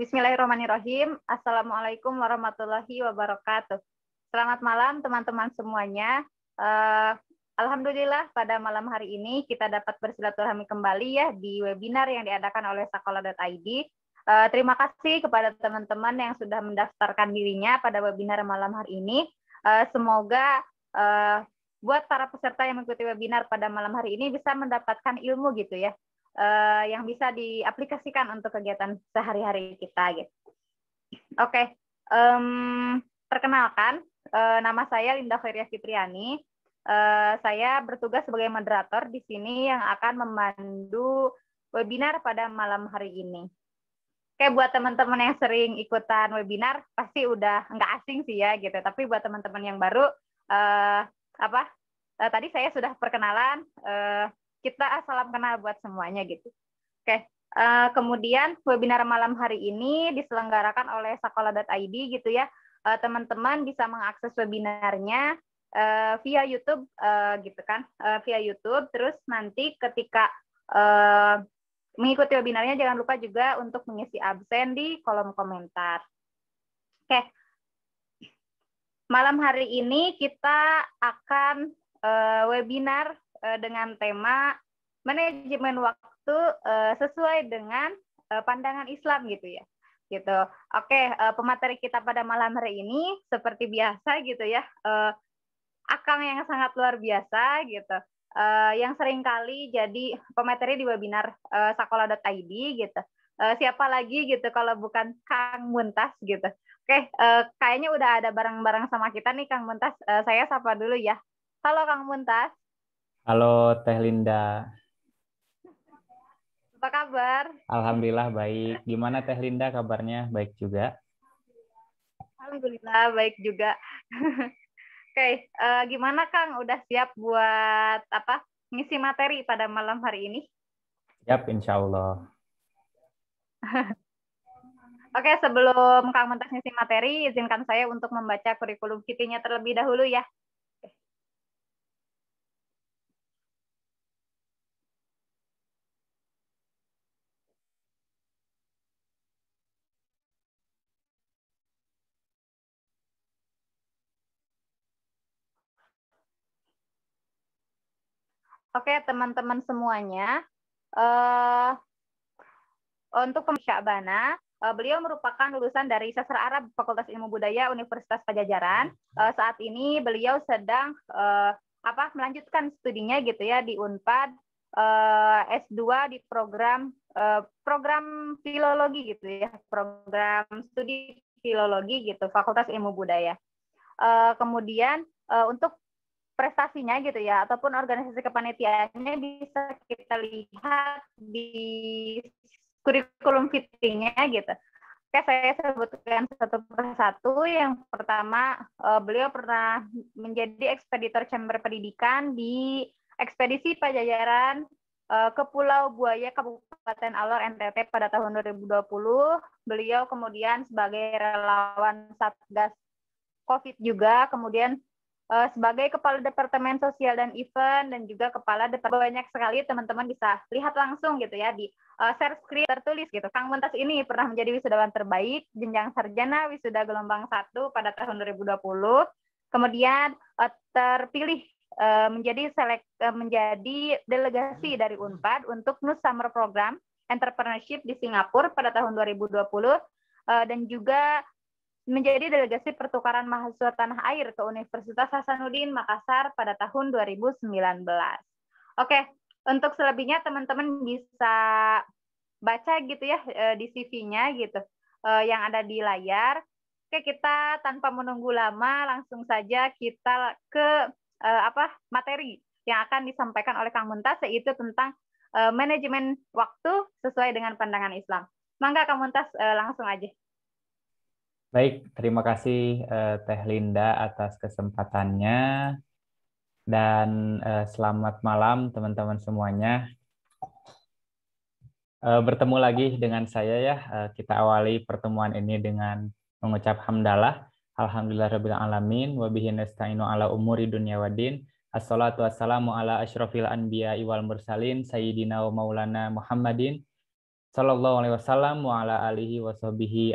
Bismillahirrahmanirrahim. Assalamualaikum warahmatullahi wabarakatuh. Selamat malam teman-teman semuanya. Uh, Alhamdulillah pada malam hari ini kita dapat bersilaturahmi kembali ya di webinar yang diadakan oleh sakola.id. Uh, eh, terima kasih kepada teman-teman yang sudah mendaftarkan dirinya pada webinar malam hari ini. Uh, semoga uh, buat para peserta yang mengikuti webinar pada malam hari ini bisa mendapatkan ilmu gitu ya uh, yang bisa diaplikasikan untuk kegiatan sehari-hari kita gitu. Oke, okay. um, perkenalkan uh, nama saya Linda Feria Fitriani. Uh, saya bertugas sebagai moderator di sini yang akan memandu webinar pada malam hari ini. Oke, buat teman-teman yang sering ikutan webinar pasti udah nggak asing sih ya gitu. Tapi buat teman-teman yang baru, uh, apa? Uh, tadi saya sudah perkenalan. Uh, kita ah, salam kenal buat semuanya gitu. Oke, uh, kemudian webinar malam hari ini diselenggarakan oleh sakola.id gitu ya. Eh, teman-teman uh, bisa mengakses webinarnya uh, via YouTube uh, gitu kan, uh, via YouTube. Terus nanti ketika uh, mengikuti webinarnya jangan lupa juga untuk mengisi absen di kolom komentar. Oke. Malam hari ini kita akan uh, webinar uh, dengan tema manajemen waktu uh, sesuai dengan uh, pandangan Islam gitu ya gitu. Oke, uh, pemateri kita pada malam hari ini seperti biasa gitu ya, uh, akang yang sangat luar biasa gitu, uh, yang kali jadi pemateri di webinar uh, sakola.id gitu. Uh, siapa lagi gitu kalau bukan Kang Muntas gitu. Oke, uh, kayaknya udah ada barang-barang sama kita nih Kang Muntas. Uh, saya sapa dulu ya. Halo Kang Muntas. Halo Teh Linda. Apa kabar? Alhamdulillah baik. Gimana Teh Linda kabarnya? Baik juga? Alhamdulillah baik juga. Oke, uh, gimana Kang? Udah siap buat apa? Ngisi materi pada malam hari ini? Siap, yep, insya Allah. Oke, okay, sebelum Kang Mentas ngisi materi, izinkan saya untuk membaca kurikulum kitinya terlebih dahulu ya. Oke, teman-teman semuanya. Uh, untuk Syabana, uh, eh, beliau merupakan lulusan dari sastra Arab Fakultas Ilmu Budaya Universitas Pajajaran. Uh, saat ini beliau sedang uh, apa melanjutkan studinya gitu ya di Unpad uh, S2 di program uh, program filologi gitu ya, program studi filologi gitu, Fakultas Ilmu Budaya. Uh, kemudian uh, untuk prestasinya gitu ya ataupun organisasi kepanitiaannya bisa kita lihat di kurikulum fittingnya gitu. Oke, saya sebutkan satu persatu. Yang pertama, eh, beliau pernah menjadi ekspeditor chamber pendidikan di ekspedisi Pajajaran eh, ke Pulau Buaya Kabupaten Alor NTT pada tahun 2020. Beliau kemudian sebagai relawan Satgas COVID juga, kemudian uh, sebagai Kepala Departemen Sosial dan Event dan juga Kepala Departemen banyak sekali teman-teman bisa lihat langsung gitu ya di uh, share screen tertulis gitu. Kang Muntas ini pernah menjadi wisudawan terbaik jenjang sarjana wisuda gelombang satu pada tahun 2020. Kemudian uh, terpilih menjadi selek menjadi delegasi dari Unpad untuk NUS Summer Program Entrepreneurship di Singapura pada tahun 2020 dan juga menjadi delegasi pertukaran mahasiswa tanah air ke Universitas Hasanuddin Makassar pada tahun 2019. Oke, untuk selebihnya teman-teman bisa baca gitu ya e, di CV-nya gitu e, yang ada di layar. Oke, kita tanpa menunggu lama langsung saja kita ke e, apa materi yang akan disampaikan oleh Kang Muntas yaitu tentang manajemen waktu sesuai dengan pandangan Islam. Mangga Kang Muntas langsung aja. Baik, terima kasih eh, Teh Linda atas kesempatannya dan eh, selamat malam teman-teman semuanya. Eh, bertemu lagi dengan saya ya. Eh, kita awali pertemuan ini dengan mengucap hamdalah. Rabbil alamin Wabihi nasta'inu ala umuri dunya waddin. Assalatu wassalamu ala ashrafil anbiya iwal mursalin sayyidina wa maulana Muhammadin sallallahu alaihi wasallam wa ala alihi wa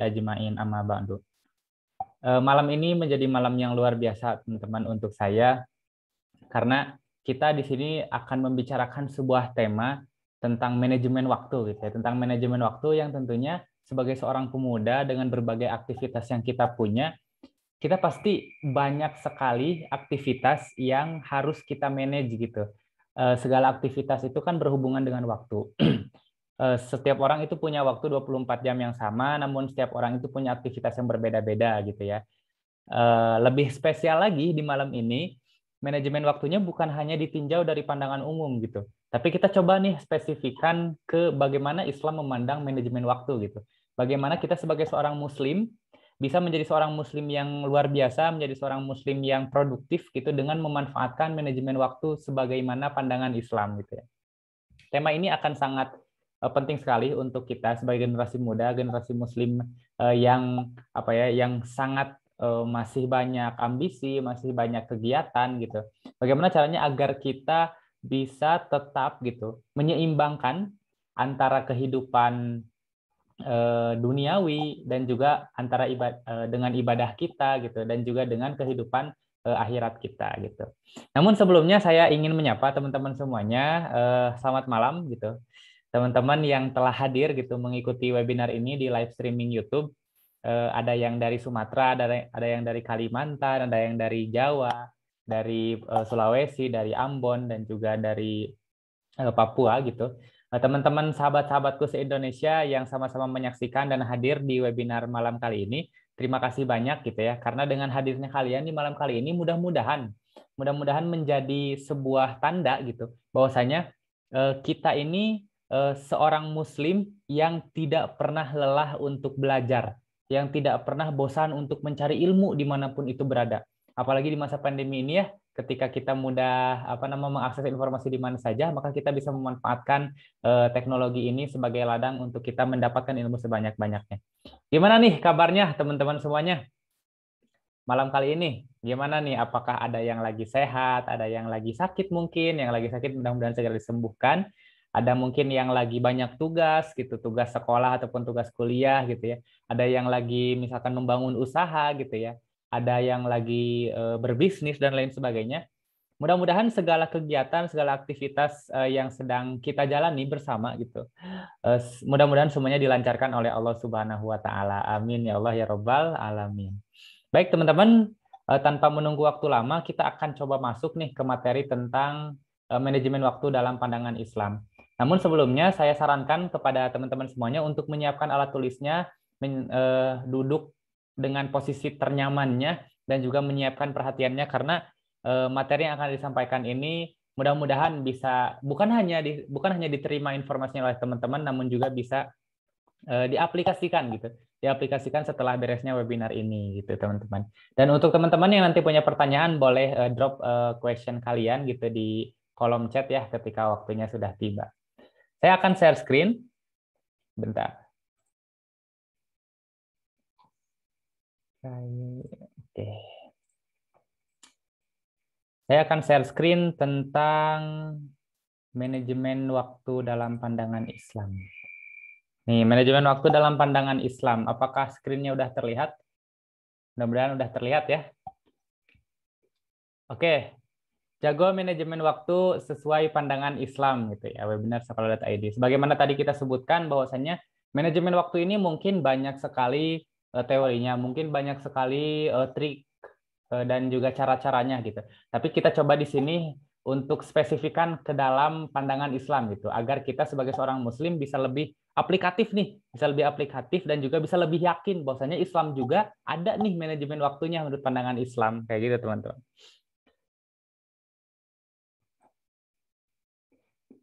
ajmain amma ba'du. Eh, malam ini menjadi malam yang luar biasa teman-teman untuk saya karena kita di sini akan membicarakan sebuah tema tentang manajemen waktu gitu ya, tentang manajemen waktu yang tentunya sebagai seorang pemuda dengan berbagai aktivitas yang kita punya kita pasti banyak sekali aktivitas yang harus kita manage gitu. Eh, segala aktivitas itu kan berhubungan dengan waktu. Eh, setiap orang itu punya waktu 24 jam yang sama, namun setiap orang itu punya aktivitas yang berbeda-beda gitu ya. Eh, lebih spesial lagi di malam ini, manajemen waktunya bukan hanya ditinjau dari pandangan umum gitu, tapi kita coba nih spesifikan ke bagaimana Islam memandang manajemen waktu gitu. Bagaimana kita sebagai seorang Muslim bisa menjadi seorang Muslim yang luar biasa, menjadi seorang Muslim yang produktif gitu dengan memanfaatkan manajemen waktu sebagaimana pandangan Islam gitu ya. Tema ini akan sangat Eh, penting sekali untuk kita sebagai generasi muda, generasi muslim eh, yang apa ya, yang sangat eh, masih banyak ambisi, masih banyak kegiatan gitu. Bagaimana caranya agar kita bisa tetap gitu menyeimbangkan antara kehidupan duniawi dan juga antara dengan ibadah kita gitu dan juga dengan kehidupan akhirat kita gitu. Namun sebelumnya saya ingin menyapa teman-teman semuanya selamat malam gitu teman-teman yang telah hadir gitu mengikuti webinar ini di live streaming YouTube. Eh, ada yang dari Sumatera, ada ada yang dari Kalimantan, ada yang dari Jawa, dari eh, Sulawesi, dari Ambon dan juga dari eh, Papua gitu. Nah, teman-teman sahabat-sahabatku se-Indonesia yang sama-sama menyaksikan dan hadir di webinar malam kali ini, terima kasih banyak gitu ya. Karena dengan hadirnya kalian di malam kali ini mudah-mudahan mudah-mudahan menjadi sebuah tanda gitu bahwasanya kita ini Eh, seorang muslim yang tidak pernah lelah untuk belajar, yang tidak pernah bosan untuk mencari ilmu dimanapun itu berada. Apalagi di masa pandemi ini ya, ketika kita mudah apa nama mengakses informasi di mana saja, maka kita bisa memanfaatkan uh, teknologi ini sebagai ladang untuk kita mendapatkan ilmu sebanyak-banyaknya. Gimana nih kabarnya teman-teman semuanya? Malam kali ini gimana nih? Apakah ada yang lagi sehat, ada yang lagi sakit mungkin, yang lagi sakit mudah-mudahan segera disembuhkan ada mungkin yang lagi banyak tugas gitu, tugas sekolah ataupun tugas kuliah gitu ya. Ada yang lagi misalkan membangun usaha gitu ya. Ada yang lagi e, berbisnis dan lain sebagainya. Mudah-mudahan segala kegiatan, segala aktivitas e, yang sedang kita jalani bersama gitu. E, mudah-mudahan semuanya dilancarkan oleh Allah Subhanahu wa taala. Amin ya Allah ya robbal alamin. Baik teman-teman, tanpa menunggu waktu lama kita akan coba masuk nih ke materi tentang manajemen waktu dalam pandangan Islam. Namun sebelumnya saya sarankan kepada teman-teman semuanya untuk menyiapkan alat tulisnya, men, eh, duduk dengan posisi ternyamannya dan juga menyiapkan perhatiannya karena eh, materi yang akan disampaikan ini mudah-mudahan bisa bukan hanya di, bukan hanya diterima informasinya oleh teman-teman namun juga bisa eh, diaplikasikan gitu diaplikasikan setelah beresnya webinar ini gitu teman-teman dan untuk teman-teman yang nanti punya pertanyaan boleh drop question kalian gitu di kolom chat ya ketika waktunya sudah tiba saya akan share screen. Bentar. Oke. Saya akan share screen tentang manajemen waktu dalam pandangan Islam. Nih, manajemen waktu dalam pandangan Islam. Apakah screen-nya udah terlihat? Mudah-mudahan udah terlihat ya. Oke, Jago manajemen waktu sesuai pandangan Islam gitu ya, webinar ID. Sebagaimana tadi kita sebutkan bahwasanya manajemen waktu ini mungkin banyak sekali uh, teorinya, mungkin banyak sekali uh, trik uh, dan juga cara-caranya gitu. Tapi kita coba di sini untuk spesifikan ke dalam pandangan Islam gitu, agar kita sebagai seorang muslim bisa lebih aplikatif nih, bisa lebih aplikatif dan juga bisa lebih yakin bahwasanya Islam juga ada nih manajemen waktunya menurut pandangan Islam kayak gitu teman-teman.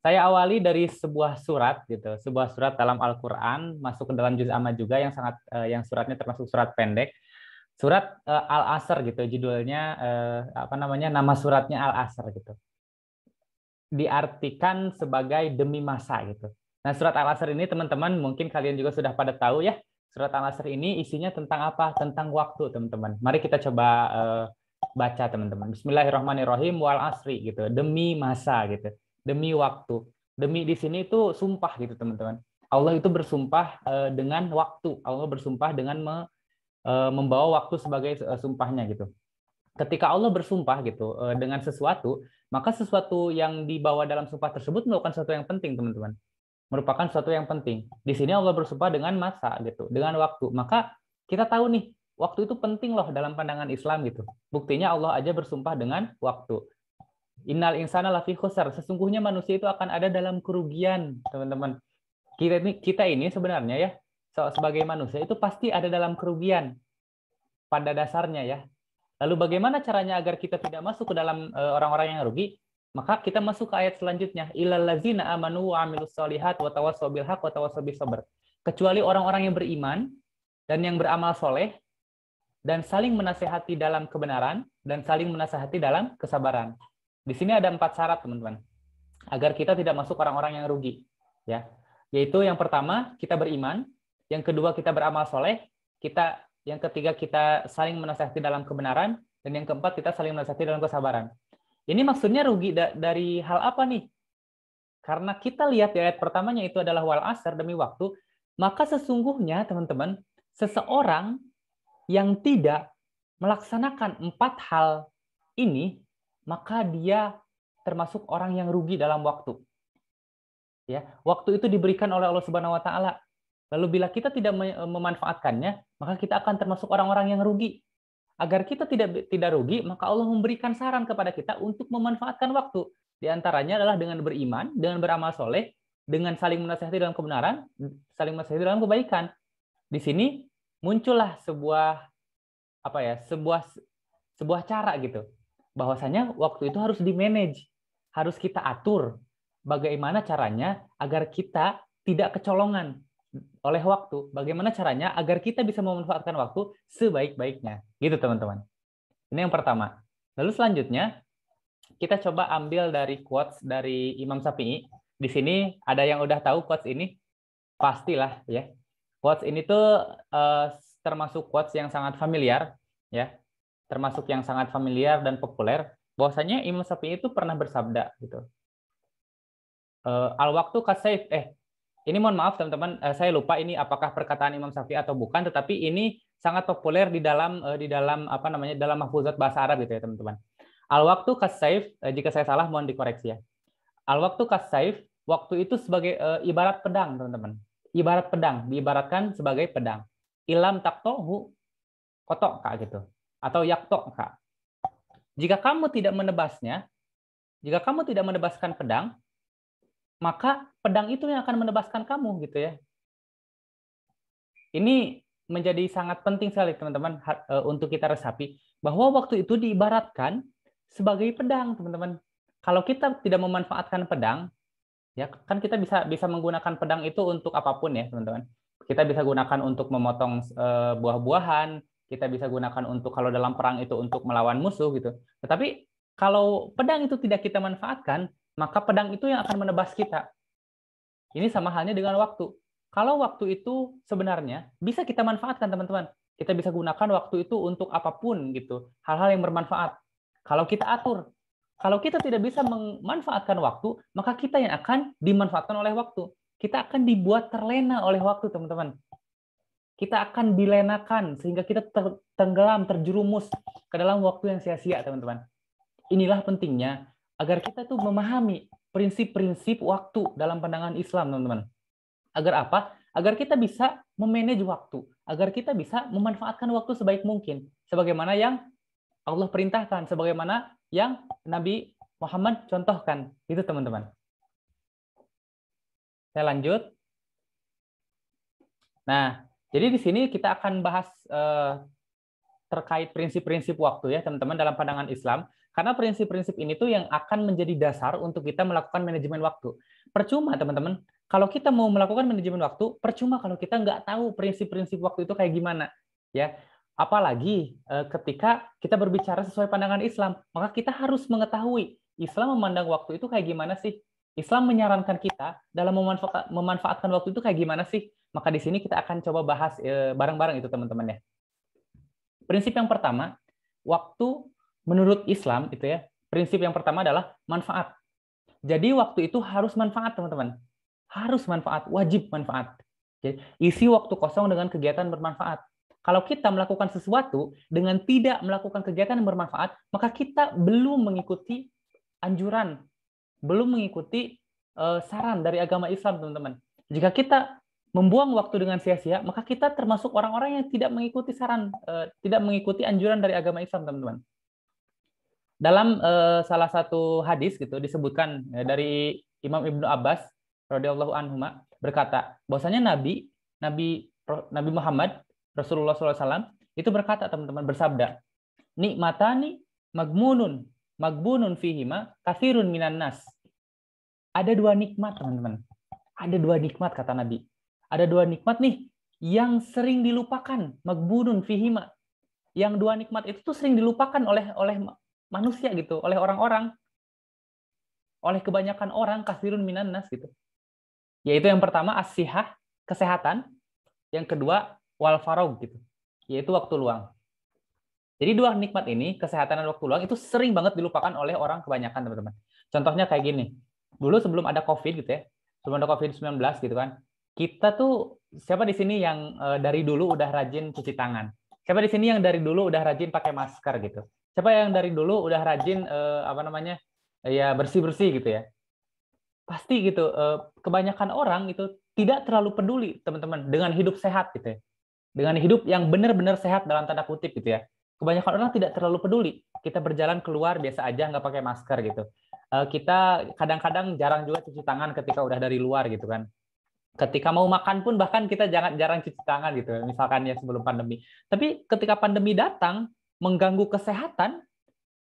Saya awali dari sebuah surat gitu, sebuah surat dalam Al-Qur'an masuk ke dalam juz amma juga yang sangat uh, yang suratnya termasuk surat pendek. Surat uh, Al-Asr gitu judulnya uh, apa namanya? Nama suratnya Al-Asr gitu. Diartikan sebagai demi masa gitu. Nah, surat Al-Asr ini teman-teman mungkin kalian juga sudah pada tahu ya. Surat Al-Asr ini isinya tentang apa? Tentang waktu, teman-teman. Mari kita coba uh, baca, teman-teman. Bismillahirrahmanirrahim wal asri gitu. Demi masa gitu demi waktu. Demi di sini itu sumpah gitu teman-teman. Allah itu bersumpah eh, dengan waktu. Allah bersumpah dengan eh, membawa waktu sebagai eh, sumpahnya gitu. Ketika Allah bersumpah gitu dengan sesuatu, maka sesuatu yang dibawa dalam sumpah tersebut merupakan sesuatu yang penting, teman-teman. Merupakan sesuatu yang penting. Di sini Allah bersumpah dengan masa gitu, dengan waktu. Maka kita tahu nih, waktu itu penting loh dalam pandangan Islam gitu. Buktinya Allah aja bersumpah dengan waktu. Innal insana lafi khusr. Sesungguhnya manusia itu akan ada dalam kerugian, teman-teman. Kita ini kita ini sebenarnya ya sebagai manusia itu pasti ada dalam kerugian pada dasarnya ya. Lalu bagaimana caranya agar kita tidak masuk ke dalam e, orang-orang yang rugi? Maka kita masuk ke ayat selanjutnya, ilalazina amanu wa amilus solihat wa tawassaw haq wa tawassaw sabr. Kecuali orang-orang yang beriman dan yang beramal soleh dan saling menasehati dalam kebenaran dan saling menasehati dalam kesabaran. Di sini ada empat syarat, teman-teman, agar kita tidak masuk orang-orang yang rugi, ya. Yaitu yang pertama, kita beriman, yang kedua kita beramal soleh, kita yang ketiga kita saling menasihati dalam kebenaran, dan yang keempat kita saling menasihati dalam kesabaran. Ini maksudnya rugi da dari hal apa nih? Karena kita lihat di ayat pertamanya itu adalah wal asar demi waktu, maka sesungguhnya teman-teman, seseorang yang tidak melaksanakan empat hal ini maka dia termasuk orang yang rugi dalam waktu. Ya, waktu itu diberikan oleh Allah Subhanahu wa taala. Lalu bila kita tidak e, memanfaatkannya, maka kita akan termasuk orang-orang yang rugi. Agar kita tidak tidak rugi, maka Allah memberikan saran kepada kita untuk memanfaatkan waktu. Di antaranya adalah dengan beriman, dengan beramal soleh, dengan saling menasihati dalam kebenaran, saling menasihati dalam kebaikan. Di sini muncullah sebuah apa ya, sebuah sebuah cara gitu bahwasanya waktu itu harus di manage harus kita atur bagaimana caranya agar kita tidak kecolongan oleh waktu. Bagaimana caranya agar kita bisa memanfaatkan waktu sebaik-baiknya. Gitu teman-teman. Ini yang pertama. Lalu selanjutnya kita coba ambil dari quotes dari Imam Syafi'i. Di sini ada yang udah tahu quotes ini? Pastilah ya. Quotes ini tuh eh, termasuk quotes yang sangat familiar ya termasuk yang sangat familiar dan populer, bahwasanya Imam Syafi'i itu pernah bersabda gitu. Eh, Al waktu kasaif eh ini mohon maaf teman-teman eh, saya lupa ini apakah perkataan Imam Syafi'i atau bukan tetapi ini sangat populer di dalam eh, di dalam apa namanya dalam mahfuzat bahasa Arab gitu ya teman-teman. Al waktu kasaif jika saya salah mohon dikoreksi ya. Al waktu kasaif waktu itu sebagai e, ibarat pedang teman-teman. Ibarat pedang diibaratkan sebagai pedang. Ilam taktohu kotok kak gitu atau yaktokha. Jika kamu tidak menebasnya, jika kamu tidak menebaskan pedang, maka pedang itu yang akan menebaskan kamu gitu ya. Ini menjadi sangat penting sekali teman-teman e, untuk kita resapi bahwa waktu itu diibaratkan sebagai pedang teman-teman. Kalau kita tidak memanfaatkan pedang, ya kan kita bisa bisa menggunakan pedang itu untuk apapun ya teman-teman. Kita bisa gunakan untuk memotong e, buah-buahan, kita bisa gunakan untuk kalau dalam perang itu untuk melawan musuh gitu. Tetapi kalau pedang itu tidak kita manfaatkan, maka pedang itu yang akan menebas kita. Ini sama halnya dengan waktu. Kalau waktu itu sebenarnya bisa kita manfaatkan teman-teman. Kita bisa gunakan waktu itu untuk apapun gitu, hal-hal yang bermanfaat. Kalau kita atur, kalau kita tidak bisa memanfaatkan waktu, maka kita yang akan dimanfaatkan oleh waktu. Kita akan dibuat terlena oleh waktu, teman-teman kita akan dilenakan sehingga kita ter tenggelam, terjerumus ke dalam waktu yang sia-sia, teman-teman. Inilah pentingnya agar kita tuh memahami prinsip-prinsip waktu dalam pandangan Islam, teman-teman. Agar apa? Agar kita bisa memanage waktu, agar kita bisa memanfaatkan waktu sebaik mungkin, sebagaimana yang Allah perintahkan, sebagaimana yang Nabi Muhammad contohkan. Itu, teman-teman. Saya lanjut. Nah, jadi di sini kita akan bahas eh, terkait prinsip-prinsip waktu ya teman-teman dalam pandangan Islam. Karena prinsip-prinsip ini tuh yang akan menjadi dasar untuk kita melakukan manajemen waktu. Percuma teman-teman, kalau kita mau melakukan manajemen waktu, percuma kalau kita nggak tahu prinsip-prinsip waktu itu kayak gimana. ya. Apalagi eh, ketika kita berbicara sesuai pandangan Islam, maka kita harus mengetahui Islam memandang waktu itu kayak gimana sih? Islam menyarankan kita dalam memanfaatkan waktu itu kayak gimana sih? Maka di sini kita akan coba bahas eh, bareng-bareng itu teman-teman ya. Prinsip yang pertama, waktu menurut Islam itu ya, prinsip yang pertama adalah manfaat. Jadi waktu itu harus manfaat teman-teman. Harus manfaat, wajib manfaat. Jadi, ya, isi waktu kosong dengan kegiatan bermanfaat. Kalau kita melakukan sesuatu dengan tidak melakukan kegiatan yang bermanfaat, maka kita belum mengikuti anjuran, belum mengikuti eh, saran dari agama Islam, teman-teman. Jika kita membuang waktu dengan sia-sia, maka kita termasuk orang-orang yang tidak mengikuti saran, eh, tidak mengikuti anjuran dari agama Islam, teman-teman. Dalam eh, salah satu hadis gitu disebutkan eh, dari Imam Ibnu Abbas radhiyallahu anhu berkata bahwasanya Nabi Nabi Nabi Muhammad Rasulullah SAW itu berkata teman-teman bersabda nikmatani magmunun magbunun fihima kafirun minan nas ada dua nikmat teman-teman ada dua nikmat kata Nabi ada dua nikmat nih yang sering dilupakan, magbunun fihima. Yang dua nikmat itu tuh sering dilupakan oleh oleh manusia gitu, oleh orang-orang. Oleh kebanyakan orang kasirun minan nas gitu. Yaitu yang pertama asihah, kesehatan. Yang kedua wal farog gitu. Yaitu waktu luang. Jadi dua nikmat ini, kesehatan dan waktu luang itu sering banget dilupakan oleh orang kebanyakan, teman-teman. Contohnya kayak gini. Dulu sebelum ada COVID gitu ya, sebelum ada COVID-19 gitu kan, kita tuh siapa di sini yang uh, dari dulu udah rajin cuci tangan? Siapa di sini yang dari dulu udah rajin pakai masker gitu? Siapa yang dari dulu udah rajin uh, apa namanya? ya bersih-bersih gitu ya. Pasti gitu uh, kebanyakan orang itu tidak terlalu peduli teman-teman dengan hidup sehat gitu ya. Dengan hidup yang benar-benar sehat dalam tanda kutip gitu ya. Kebanyakan orang tidak terlalu peduli. Kita berjalan keluar biasa aja nggak pakai masker gitu. Uh, kita kadang-kadang jarang juga cuci tangan ketika udah dari luar gitu kan ketika mau makan pun bahkan kita jangan jarang cuci tangan gitu misalkan ya sebelum pandemi tapi ketika pandemi datang mengganggu kesehatan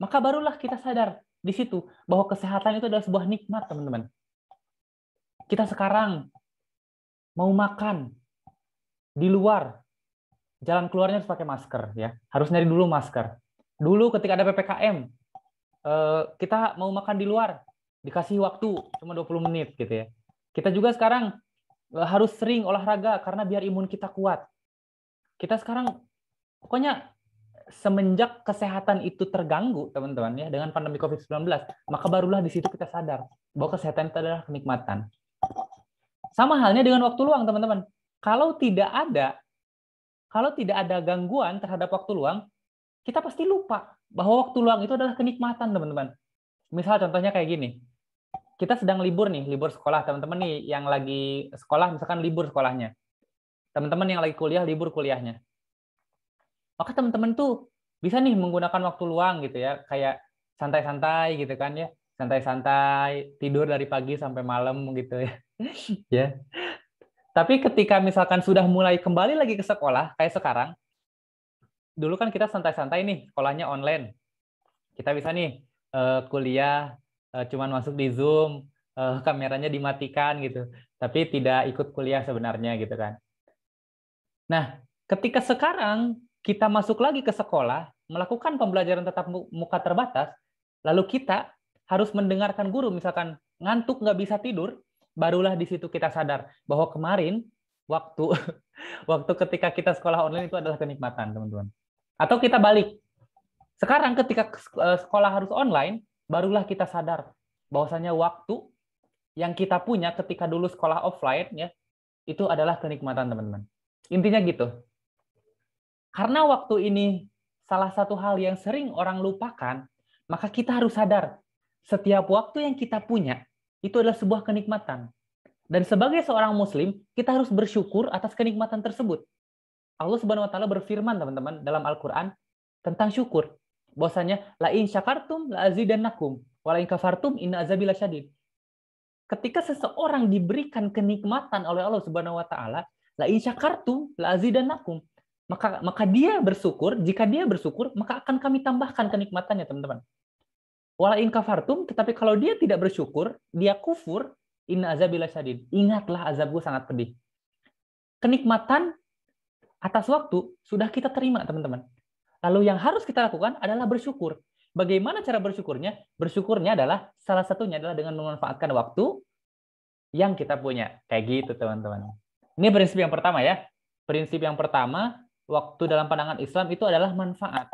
maka barulah kita sadar di situ bahwa kesehatan itu adalah sebuah nikmat teman-teman kita sekarang mau makan di luar jalan keluarnya harus pakai masker ya harus nyari dulu masker dulu ketika ada ppkm eh, kita mau makan di luar dikasih waktu cuma 20 menit gitu ya kita juga sekarang Eh, harus sering olahraga karena biar imun kita kuat. Kita sekarang pokoknya semenjak kesehatan itu terganggu, teman-teman ya, dengan pandemi Covid-19, maka barulah di situ kita sadar bahwa kesehatan itu adalah kenikmatan. Sama halnya dengan waktu luang, teman-teman. Kalau tidak ada kalau tidak ada gangguan terhadap waktu luang, kita pasti lupa bahwa waktu luang itu adalah kenikmatan, teman-teman. Misal contohnya kayak gini kita sedang libur nih, libur sekolah. Teman-teman nih yang lagi sekolah, misalkan libur sekolahnya. Teman-teman yang lagi kuliah, libur kuliahnya. Maka teman-teman tuh bisa nih menggunakan waktu luang gitu ya, kayak santai-santai gitu kan ya, santai-santai tidur dari pagi sampai malam gitu ya. ya. Tapi ketika misalkan sudah mulai kembali lagi ke sekolah kayak sekarang, dulu kan kita santai-santai nih sekolahnya online. Kita bisa nih eh, kuliah uh, cuman masuk di Zoom, uh, kameranya dimatikan gitu, tapi tidak ikut kuliah sebenarnya gitu kan. Nah, ketika sekarang kita masuk lagi ke sekolah, melakukan pembelajaran tetap muka terbatas, lalu kita harus mendengarkan guru, misalkan ngantuk nggak bisa tidur, barulah di situ kita sadar bahwa kemarin waktu waktu ketika kita sekolah online itu adalah kenikmatan, teman-teman. Atau kita balik. Sekarang ketika eh, sekolah harus online, barulah kita sadar bahwasanya waktu yang kita punya ketika dulu sekolah offline ya itu adalah kenikmatan teman-teman. Intinya gitu. Karena waktu ini salah satu hal yang sering orang lupakan, maka kita harus sadar setiap waktu yang kita punya itu adalah sebuah kenikmatan. Dan sebagai seorang muslim, kita harus bersyukur atas kenikmatan tersebut. Allah Subhanahu wa taala berfirman teman-teman dalam Al-Qur'an tentang syukur. Bahwasanya la in syakartum la azidannakum wa la in kafartum inna azabi lasyadid. Ketika seseorang diberikan kenikmatan oleh Allah Subhanahu wa taala, la in syakartum la azidannakum. Maka maka dia bersyukur, jika dia bersyukur, maka akan kami tambahkan kenikmatannya, teman-teman. la in kafartum, tetapi kalau dia tidak bersyukur, dia kufur, inna azabillah syadid. Ingatlah azabku sangat pedih. Kenikmatan atas waktu sudah kita terima, teman-teman. Lalu yang harus kita lakukan adalah bersyukur. Bagaimana cara bersyukurnya? Bersyukurnya adalah salah satunya adalah dengan memanfaatkan waktu yang kita punya. Kayak gitu, teman-teman. Ini prinsip yang pertama ya. Prinsip yang pertama, waktu dalam pandangan Islam itu adalah manfaat.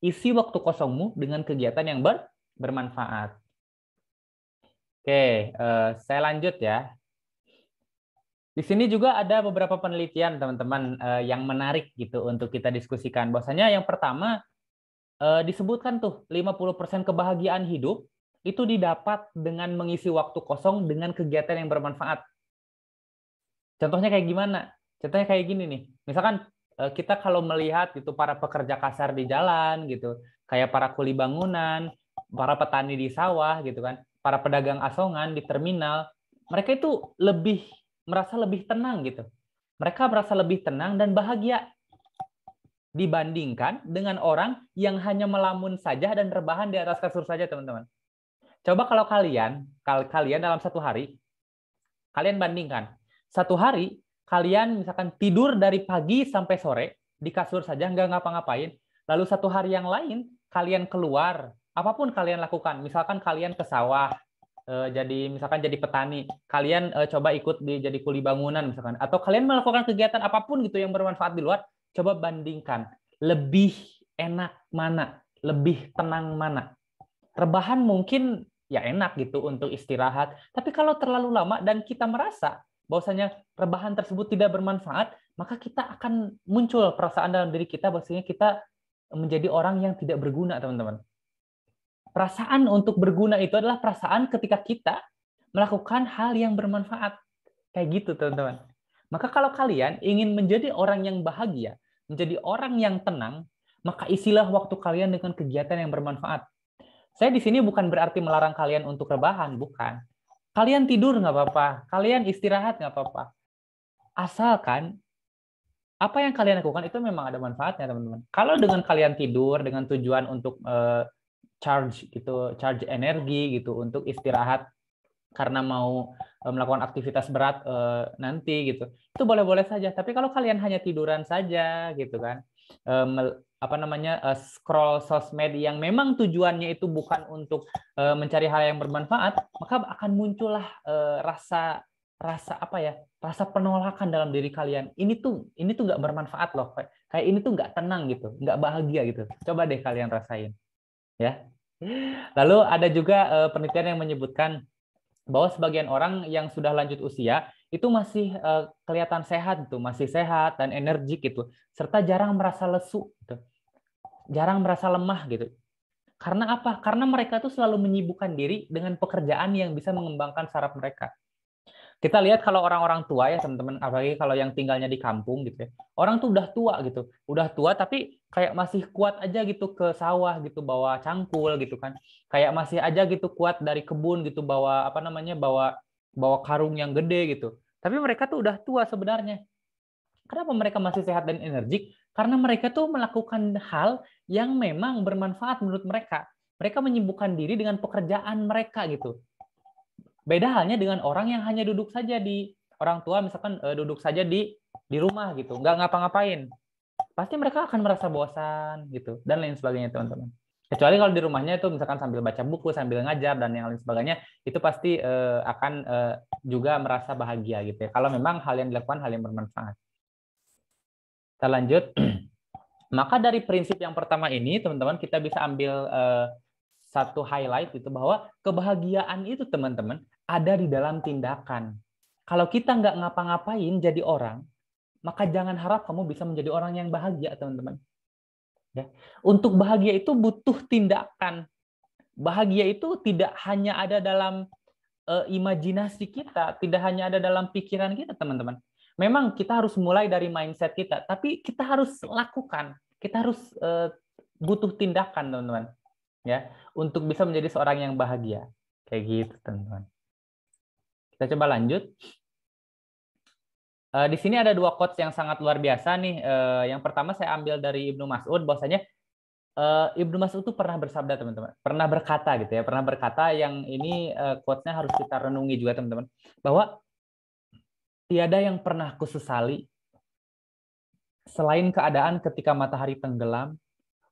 Isi waktu kosongmu dengan kegiatan yang ber bermanfaat. Oke, eh, saya lanjut ya. Di sini juga ada beberapa penelitian teman-teman eh, yang menarik gitu untuk kita diskusikan. Bahwasanya yang pertama eh, disebutkan tuh 50% kebahagiaan hidup itu didapat dengan mengisi waktu kosong dengan kegiatan yang bermanfaat. Contohnya kayak gimana? Contohnya kayak gini nih. Misalkan eh, kita kalau melihat itu para pekerja kasar di jalan gitu, kayak para kuli bangunan, para petani di sawah gitu kan, para pedagang asongan di terminal, mereka itu lebih merasa lebih tenang gitu. Mereka merasa lebih tenang dan bahagia dibandingkan dengan orang yang hanya melamun saja dan rebahan di atas kasur saja, teman-teman. Coba kalau kalian, kalau kalian dalam satu hari, kalian bandingkan. Satu hari, kalian misalkan tidur dari pagi sampai sore, di kasur saja, nggak ngapa-ngapain. Lalu satu hari yang lain, kalian keluar, apapun kalian lakukan. Misalkan kalian ke sawah, uh, jadi misalkan jadi petani, kalian uh, coba ikut di jadi kuli bangunan misalkan atau kalian melakukan kegiatan apapun gitu yang bermanfaat di luar, coba bandingkan lebih enak mana, lebih tenang mana. Rebahan mungkin ya enak gitu untuk istirahat, tapi kalau terlalu lama dan kita merasa bahwasanya rebahan tersebut tidak bermanfaat, maka kita akan muncul perasaan dalam diri kita bahwasanya kita menjadi orang yang tidak berguna, teman-teman. Perasaan untuk berguna itu adalah perasaan ketika kita melakukan hal yang bermanfaat. Kayak gitu, teman-teman. Maka kalau kalian ingin menjadi orang yang bahagia, menjadi orang yang tenang, maka isilah waktu kalian dengan kegiatan yang bermanfaat. Saya di sini bukan berarti melarang kalian untuk rebahan, bukan. Kalian tidur nggak apa-apa, kalian istirahat nggak apa-apa. Asalkan apa yang kalian lakukan itu memang ada manfaatnya, teman-teman. Kalau dengan kalian tidur dengan tujuan untuk eh, charge gitu, charge energi gitu untuk istirahat karena mau eh, melakukan aktivitas berat eh, nanti gitu. Itu boleh-boleh saja. Tapi kalau kalian hanya tiduran saja gitu kan, eh, apa namanya eh, scroll sosmed yang memang tujuannya itu bukan untuk mencari hal yang bermanfaat, maka akan muncullah rasa rasa apa ya rasa penolakan dalam diri kalian ini tuh ini tuh nggak bermanfaat loh kayak ini tuh nggak tenang gitu nggak bahagia gitu coba deh kalian rasain ya. Lalu ada juga uh, penelitian yang menyebutkan bahwa sebagian orang yang sudah lanjut usia itu masih uh, kelihatan sehat tuh, gitu, masih sehat dan energik gitu, serta jarang merasa lesu gitu. Jarang merasa lemah gitu. Karena apa? Karena mereka tuh selalu menyibukkan diri dengan pekerjaan yang bisa mengembangkan saraf mereka. Kita lihat kalau orang-orang tua ya teman-teman, apalagi kalau yang tinggalnya di kampung gitu ya. Orang tuh udah tua gitu, udah tua tapi kayak masih kuat aja gitu ke sawah gitu bawa cangkul gitu kan kayak masih aja gitu kuat dari kebun gitu bawa apa namanya bawa bawa karung yang gede gitu tapi mereka tuh udah tua sebenarnya kenapa mereka masih sehat dan energik karena mereka tuh melakukan hal yang memang bermanfaat menurut mereka mereka menyibukkan diri dengan pekerjaan mereka gitu beda halnya dengan orang yang hanya duduk saja di orang tua misalkan eh, duduk saja di di rumah gitu nggak ngapa-ngapain pasti mereka akan merasa bosan gitu dan lain sebagainya teman-teman kecuali kalau di rumahnya itu misalkan sambil baca buku sambil ngajar dan yang lain sebagainya itu pasti uh, akan uh, juga merasa bahagia gitu ya kalau memang hal yang dilakukan hal yang bermanfaat kita lanjut maka dari prinsip yang pertama ini teman-teman kita bisa ambil uh, satu highlight itu bahwa kebahagiaan itu teman-teman ada di dalam tindakan kalau kita nggak ngapa-ngapain jadi orang maka jangan harap kamu bisa menjadi orang yang bahagia, teman-teman. Ya. Untuk bahagia itu butuh tindakan. Bahagia itu tidak hanya ada dalam uh, imajinasi kita, tidak hanya ada dalam pikiran kita, teman-teman. Memang kita harus mulai dari mindset kita, tapi kita harus lakukan. Kita harus uh, butuh tindakan, teman-teman. Ya, untuk bisa menjadi seorang yang bahagia. Kayak gitu, teman-teman. Kita coba lanjut. Uh, di sini ada dua quotes yang sangat luar biasa nih. Uh, yang pertama saya ambil dari Ibnu Mas'ud bahwasanya uh, Ibnu Mas'ud itu pernah bersabda teman-teman, pernah berkata gitu ya, pernah berkata yang ini uh, quotes-nya harus kita renungi juga teman-teman bahwa tiada yang pernah kusesali selain keadaan ketika matahari tenggelam,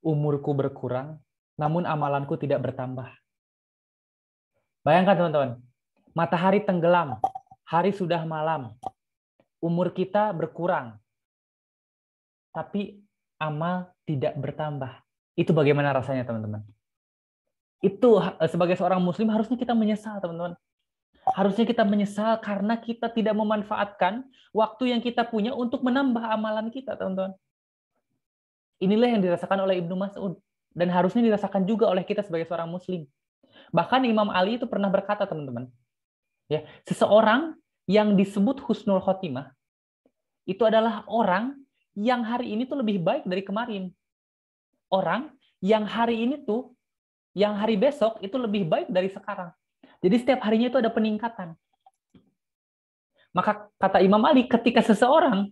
umurku berkurang, namun amalanku tidak bertambah. Bayangkan teman-teman, matahari tenggelam, hari sudah malam, umur kita berkurang, tapi amal tidak bertambah. Itu bagaimana rasanya, teman-teman? Itu eh, sebagai seorang muslim harusnya kita menyesal, teman-teman. Harusnya kita menyesal karena kita tidak memanfaatkan waktu yang kita punya untuk menambah amalan kita, teman-teman. Inilah yang dirasakan oleh Ibnu Mas'ud dan harusnya dirasakan juga oleh kita sebagai seorang muslim. Bahkan Imam Ali itu pernah berkata, teman-teman, ya, seseorang yang disebut husnul khotimah itu adalah orang yang hari ini tuh lebih baik dari kemarin. Orang yang hari ini tuh, yang hari besok itu lebih baik dari sekarang. Jadi setiap harinya itu ada peningkatan. Maka kata Imam Ali, ketika seseorang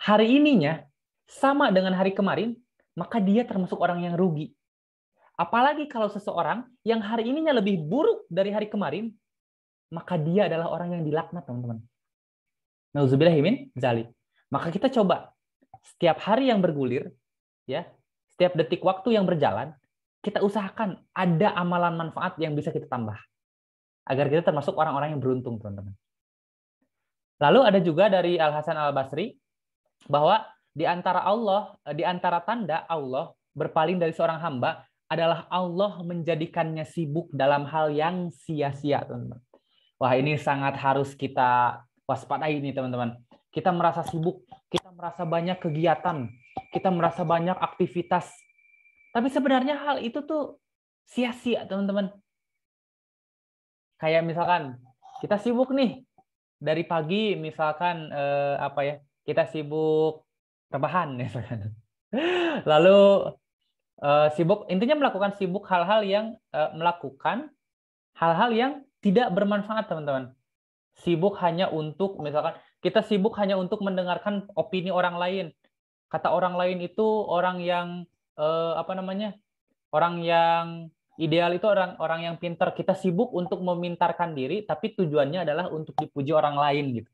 hari ininya sama dengan hari kemarin, maka dia termasuk orang yang rugi. Apalagi kalau seseorang yang hari ininya lebih buruk dari hari kemarin, maka dia adalah orang yang dilaknat, teman-teman. Nauzubillahimin zali. Maka kita coba setiap hari yang bergulir, ya, setiap detik waktu yang berjalan, kita usahakan ada amalan manfaat yang bisa kita tambah agar kita termasuk orang-orang yang beruntung, teman-teman. Lalu ada juga dari Al Hasan Al Basri bahwa di antara Allah, di antara tanda Allah berpaling dari seorang hamba adalah Allah menjadikannya sibuk dalam hal yang sia-sia, teman-teman. Wah, ini sangat harus kita waspadai ini teman-teman. Kita merasa sibuk, kita merasa banyak kegiatan, kita merasa banyak aktivitas. Tapi sebenarnya hal itu tuh sia-sia, teman-teman. Kayak misalkan kita sibuk nih dari pagi misalkan eh, apa ya? Kita sibuk rebahan misalkan. Gitu Lalu eh, sibuk intinya melakukan sibuk hal-hal yang eh, melakukan hal-hal yang tidak bermanfaat teman-teman sibuk hanya untuk misalkan kita sibuk hanya untuk mendengarkan opini orang lain kata orang lain itu orang yang eh, apa namanya orang yang ideal itu orang orang yang pintar kita sibuk untuk memintarkan diri tapi tujuannya adalah untuk dipuji orang lain gitu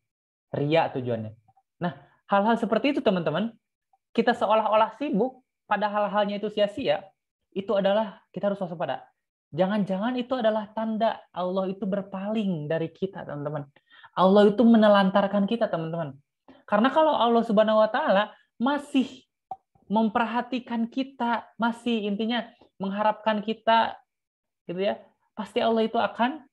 ria tujuannya nah hal-hal seperti itu teman-teman kita seolah-olah sibuk pada hal-halnya itu sia-sia itu adalah kita harus waspada Jangan-jangan itu adalah tanda Allah itu berpaling dari kita, teman-teman. Allah itu menelantarkan kita, teman-teman. Karena kalau Allah Subhanahu wa taala masih memperhatikan kita, masih intinya mengharapkan kita gitu ya. Pasti Allah itu akan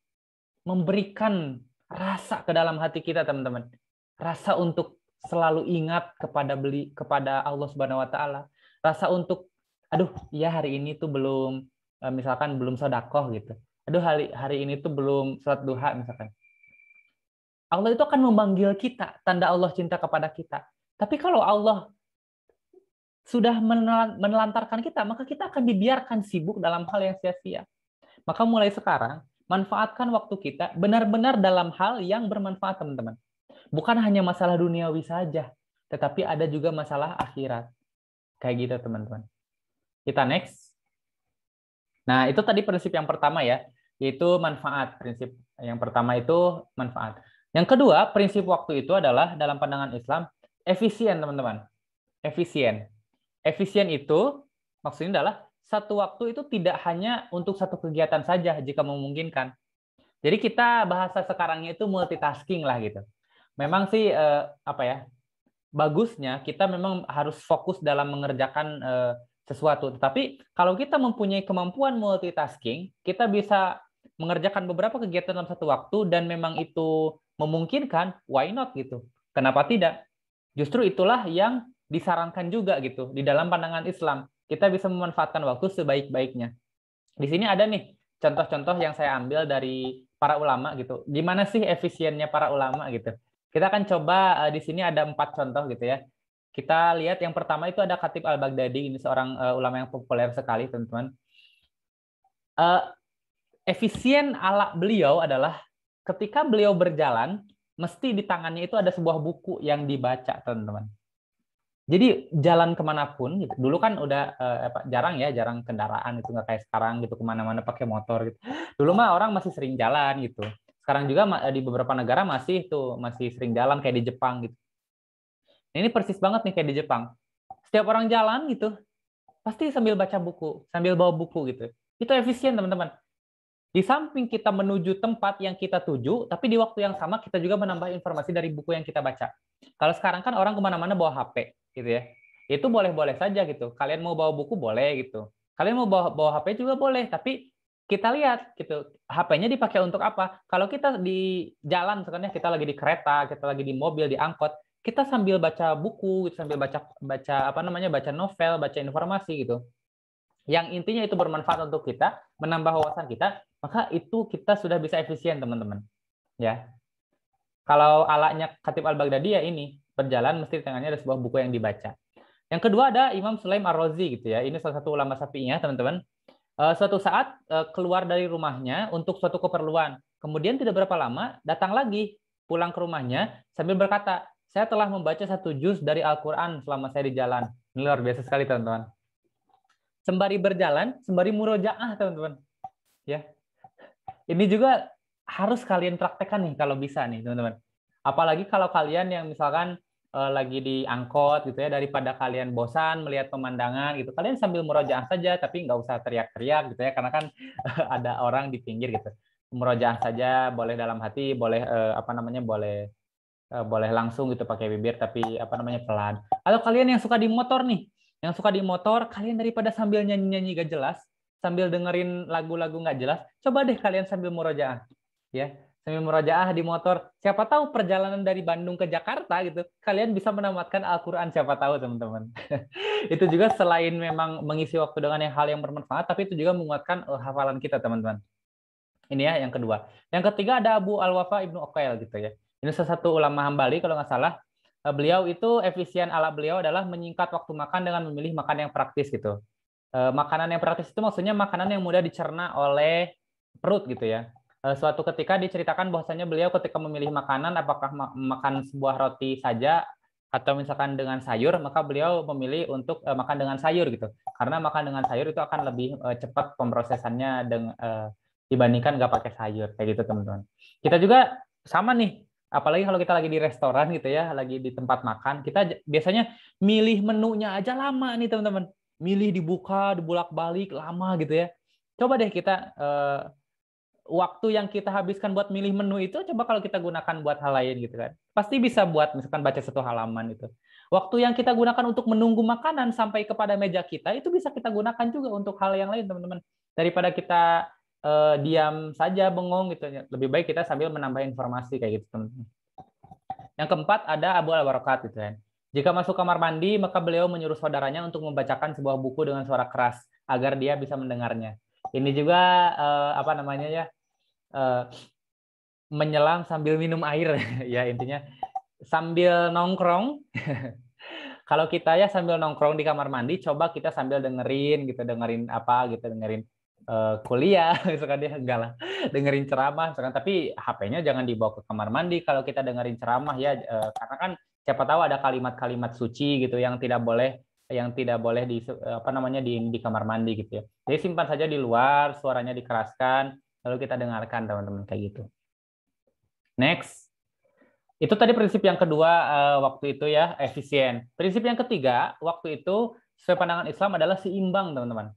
memberikan rasa ke dalam hati kita, teman-teman. Rasa untuk selalu ingat kepada beli kepada Allah Subhanahu wa taala. Rasa untuk aduh, ya hari ini tuh belum Eh, misalkan belum sodakoh gitu. Aduh hari hari ini tuh belum sholat duha misalkan. Allah itu akan memanggil kita, tanda Allah cinta kepada kita. Tapi kalau Allah sudah menelantarkan kita, maka kita akan dibiarkan sibuk dalam hal yang sia-sia. Maka mulai sekarang, manfaatkan waktu kita benar-benar dalam hal yang bermanfaat, teman-teman. Bukan hanya masalah duniawi saja, tetapi ada juga masalah akhirat. Kayak gitu, teman-teman. Kita next. Nah, itu tadi prinsip yang pertama ya, yaitu manfaat. Prinsip yang pertama itu manfaat. Yang kedua, prinsip waktu itu adalah dalam pandangan Islam efisien, teman-teman. Efisien. Efisien itu maksudnya adalah satu waktu itu tidak hanya untuk satu kegiatan saja jika memungkinkan. Jadi kita bahasa sekarangnya itu multitasking lah gitu. Memang sih eh, apa ya? Bagusnya kita memang harus fokus dalam mengerjakan eh, sesuatu. Tetapi kalau kita mempunyai kemampuan multitasking, kita bisa mengerjakan beberapa kegiatan dalam satu waktu dan memang itu memungkinkan, why not gitu. Kenapa tidak? Justru itulah yang disarankan juga gitu di dalam pandangan Islam. Kita bisa memanfaatkan waktu sebaik-baiknya. Di sini ada nih contoh-contoh yang saya ambil dari para ulama gitu. Gimana sih efisiennya para ulama gitu? Kita akan coba eh, di sini ada empat contoh gitu ya. Kita lihat yang pertama itu ada Khatib Al-Baghdadi, ini seorang uh, ulama yang populer sekali, teman-teman. Uh, efisien ala beliau adalah ketika beliau berjalan, mesti di tangannya itu ada sebuah buku yang dibaca, teman-teman. Jadi jalan kemanapun, gitu. dulu kan udah eh, jarang ya, jarang kendaraan itu nggak kayak sekarang gitu kemana-mana pakai motor gitu. Dulu mah orang masih sering jalan gitu. Sekarang juga di beberapa negara masih tuh masih sering jalan kayak di Jepang gitu. Nah, ini persis banget nih kayak di Jepang. Setiap orang jalan gitu, pasti sambil baca buku, sambil bawa buku gitu. Itu efisien teman-teman. Di samping kita menuju tempat yang kita tuju, tapi di waktu yang sama kita juga menambah informasi dari buku yang kita baca. Kalau sekarang kan orang kemana-mana bawa HP gitu ya. Itu boleh-boleh saja gitu. Kalian mau bawa buku boleh gitu. Kalian mau bawa, bawa HP juga boleh, tapi kita lihat gitu HP-nya dipakai untuk apa. Kalau kita di jalan, misalnya kita lagi di kereta, kita lagi di mobil, di angkot, kita sambil baca buku, gitu, sambil baca baca apa namanya baca novel, baca informasi gitu. Yang intinya itu bermanfaat untuk kita, menambah wawasan kita, maka itu kita sudah bisa efisien teman-teman. Ya. Kalau alatnya Khatib Al-Baghdadi ya ini, berjalan mesti di ada sebuah buku yang dibaca. Yang kedua ada Imam Sulaim ar Rozi gitu ya. Ini salah satu ulama Syafi'iyah, teman-teman. Eh, suatu saat eh, keluar dari rumahnya untuk suatu keperluan. Kemudian tidak berapa lama datang lagi pulang ke rumahnya sambil berkata, saya telah membaca satu juz dari Al-Quran selama saya di jalan. Ini luar biasa sekali, teman-teman. Sembari berjalan, sembari murojaah, teman-teman. Ya. Ini juga harus kalian praktekkan nih kalau bisa nih, teman-teman. Apalagi kalau kalian yang misalkan eh, lagi di angkot gitu ya, daripada kalian bosan melihat pemandangan gitu, kalian sambil murojaah saja, tapi nggak usah teriak-teriak gitu ya, karena kan ada orang di pinggir gitu. Murojaah saja, boleh dalam hati, boleh eh, apa namanya, boleh Eh, boleh langsung gitu pakai bibir tapi apa namanya pelan. Atau kalian yang suka di motor nih, yang suka di motor, kalian daripada sambil nyanyi-nyanyi gak jelas, sambil dengerin lagu-lagu gak jelas, coba deh kalian sambil murojaah, ya sambil murojaah di motor. Siapa tahu perjalanan dari Bandung ke Jakarta gitu, kalian bisa menamatkan Al-Quran siapa tahu teman-teman. itu juga selain memang mengisi waktu dengan yang hal yang bermanfaat, tapi itu juga menguatkan eh, hafalan kita teman-teman. Ini ya yang kedua. Yang ketiga ada Abu Al-Wafa Ibnu Uqail gitu ya. Ini salah satu ulama Hambali kalau nggak salah, eh, beliau itu efisien ala beliau adalah menyingkat waktu makan dengan memilih makan yang praktis gitu. Eh, makanan yang praktis itu maksudnya makanan yang mudah dicerna oleh perut gitu ya. Eh, suatu ketika diceritakan bahwasanya beliau ketika memilih makanan apakah makan sebuah roti saja atau misalkan dengan sayur maka beliau memilih untuk makan dengan sayur gitu karena makan dengan sayur itu akan lebih cepat pemrosesannya dengan dibandingkan nggak pakai sayur kayak gitu teman-teman kita juga sama nih apalagi kalau kita lagi di restoran gitu ya, lagi di tempat makan, kita biasanya milih menunya aja lama nih teman-teman. Milih dibuka, dibulak-balik lama gitu ya. Coba deh kita uh, waktu yang kita habiskan buat milih menu itu coba kalau kita gunakan buat hal lain gitu kan. Pasti bisa buat misalkan baca satu halaman gitu. Waktu yang kita gunakan untuk menunggu makanan sampai kepada meja kita itu bisa kita gunakan juga untuk hal yang lain teman-teman. Daripada kita uh, diam saja bengong gitu. Lebih baik kita sambil menambah informasi kayak gitu. Teman. Yang keempat ada Abu Al-Barakat gitu kan. Jika masuk kamar mandi, maka beliau menyuruh saudaranya untuk membacakan sebuah buku dengan suara keras agar dia bisa mendengarnya. Ini juga uh, apa namanya ya? Eh, menyelam sambil minum air ya intinya sambil nongkrong kalau kita ya sambil nongkrong di kamar mandi coba kita sambil dengerin gitu dengerin apa gitu dengerin uh, kuliah misalkan gitu dia enggak lah dengerin ceramah misalkan gitu tapi HP-nya jangan dibawa ke kamar mandi kalau kita dengerin ceramah ya uh, karena kan siapa tahu ada kalimat-kalimat suci gitu yang tidak boleh yang tidak boleh di eh, apa namanya di di kamar mandi gitu ya. Jadi simpan saja di luar, suaranya dikeraskan, lalu kita dengarkan teman-teman kayak gitu. Next. Itu tadi prinsip yang kedua waktu itu ya, efisien. Prinsip yang ketiga waktu itu sesuai pandangan Islam adalah seimbang, teman-teman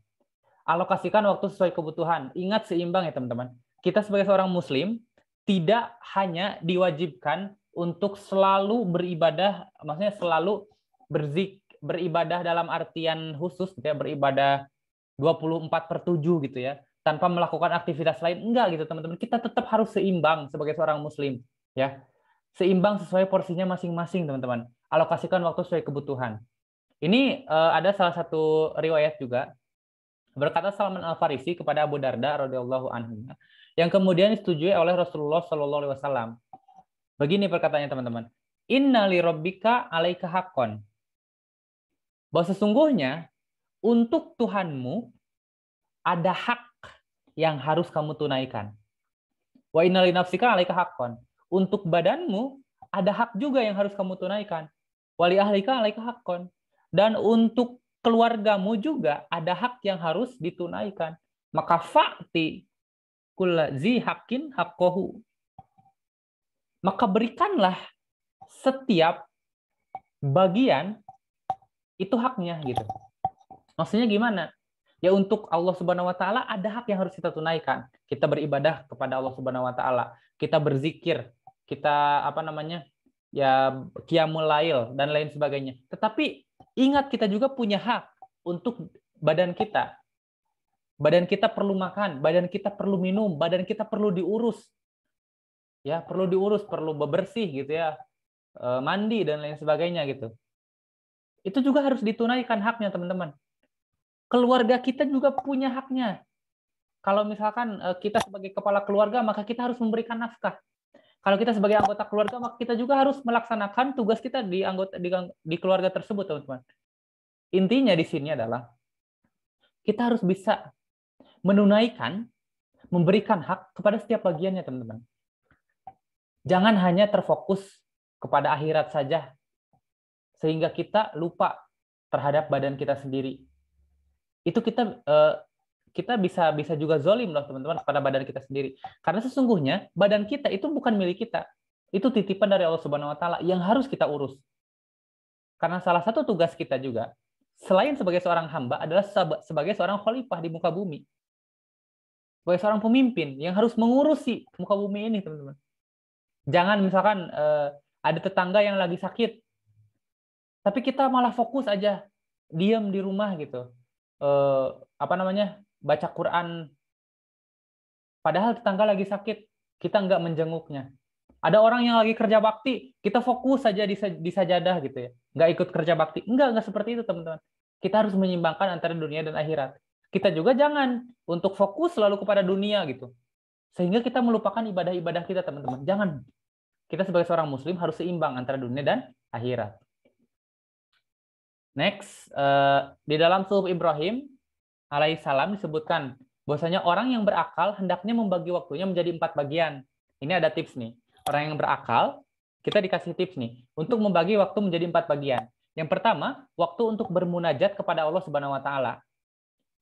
alokasikan waktu sesuai kebutuhan. Ingat seimbang ya teman-teman. Kita sebagai seorang muslim tidak hanya diwajibkan untuk selalu beribadah, maksudnya selalu berzik, beribadah dalam artian khusus gitu ya, beribadah 24 per 7 gitu ya, tanpa melakukan aktivitas lain. Enggak gitu teman-teman, kita tetap harus seimbang sebagai seorang muslim ya. Seimbang sesuai porsinya masing-masing teman-teman. Alokasikan waktu sesuai kebutuhan. Ini uh, ada salah satu riwayat juga Berkata Salman Al Farisi kepada Abu Darda radhiyallahu anhu yang kemudian disetujui oleh Rasulullah Shallallahu alaihi wasallam. Begini perkataannya teman-teman. Inna li rabbika alaika hakon Bahwa sesungguhnya untuk Tuhanmu ada hak yang harus kamu tunaikan. Wa inna li nafsika alaika hakon Untuk badanmu ada hak juga yang harus kamu tunaikan. Wali ahlika alaika hakon Dan untuk keluargamu juga ada hak yang harus ditunaikan. Maka fakti kulla hakin hakkohu. Maka berikanlah setiap bagian itu haknya gitu. Maksudnya gimana? Ya untuk Allah Subhanahu wa taala ada hak yang harus kita tunaikan. Kita beribadah kepada Allah Subhanahu wa taala, kita berzikir, kita apa namanya? ya qiyamul lail dan lain sebagainya. Tetapi Ingat kita juga punya hak untuk badan kita. Badan kita perlu makan, badan kita perlu minum, badan kita perlu diurus. Ya, perlu diurus, perlu bebersih gitu ya. E, mandi dan lain sebagainya gitu. Itu juga harus ditunaikan haknya, teman-teman. Keluarga kita juga punya haknya. Kalau misalkan e, kita sebagai kepala keluarga, maka kita harus memberikan nafkah kalau kita sebagai anggota keluarga maka kita juga harus melaksanakan tugas kita di anggota di, di keluarga tersebut teman-teman intinya di sini adalah kita harus bisa menunaikan memberikan hak kepada setiap bagiannya teman-teman jangan hanya terfokus kepada akhirat saja sehingga kita lupa terhadap badan kita sendiri itu kita eh, kita bisa bisa juga zolim loh teman-teman kepada badan kita sendiri. Karena sesungguhnya badan kita itu bukan milik kita. Itu titipan dari Allah Subhanahu wa taala yang harus kita urus. Karena salah satu tugas kita juga selain sebagai seorang hamba adalah sebagai seorang khalifah di muka bumi. Sebagai seorang pemimpin yang harus mengurusi muka bumi ini, teman-teman. Jangan misalkan eh, ada tetangga yang lagi sakit. Tapi kita malah fokus aja diam di rumah gitu. Eh, apa namanya? baca Quran padahal tetangga lagi sakit kita nggak menjenguknya ada orang yang lagi kerja bakti kita fokus saja di, di sajadah gitu ya nggak ikut kerja bakti nggak nggak seperti itu teman-teman kita harus menyimbangkan antara dunia dan akhirat kita juga jangan untuk fokus selalu kepada dunia gitu sehingga kita melupakan ibadah-ibadah kita teman-teman jangan kita sebagai seorang muslim harus seimbang antara dunia dan akhirat next uh, di dalam suhuf Ibrahim salam disebutkan bahwasanya orang yang berakal hendaknya membagi waktunya menjadi empat bagian. Ini ada tips nih. Orang yang berakal, kita dikasih tips nih untuk membagi waktu menjadi empat bagian. Yang pertama, waktu untuk bermunajat kepada Allah Subhanahu wa taala.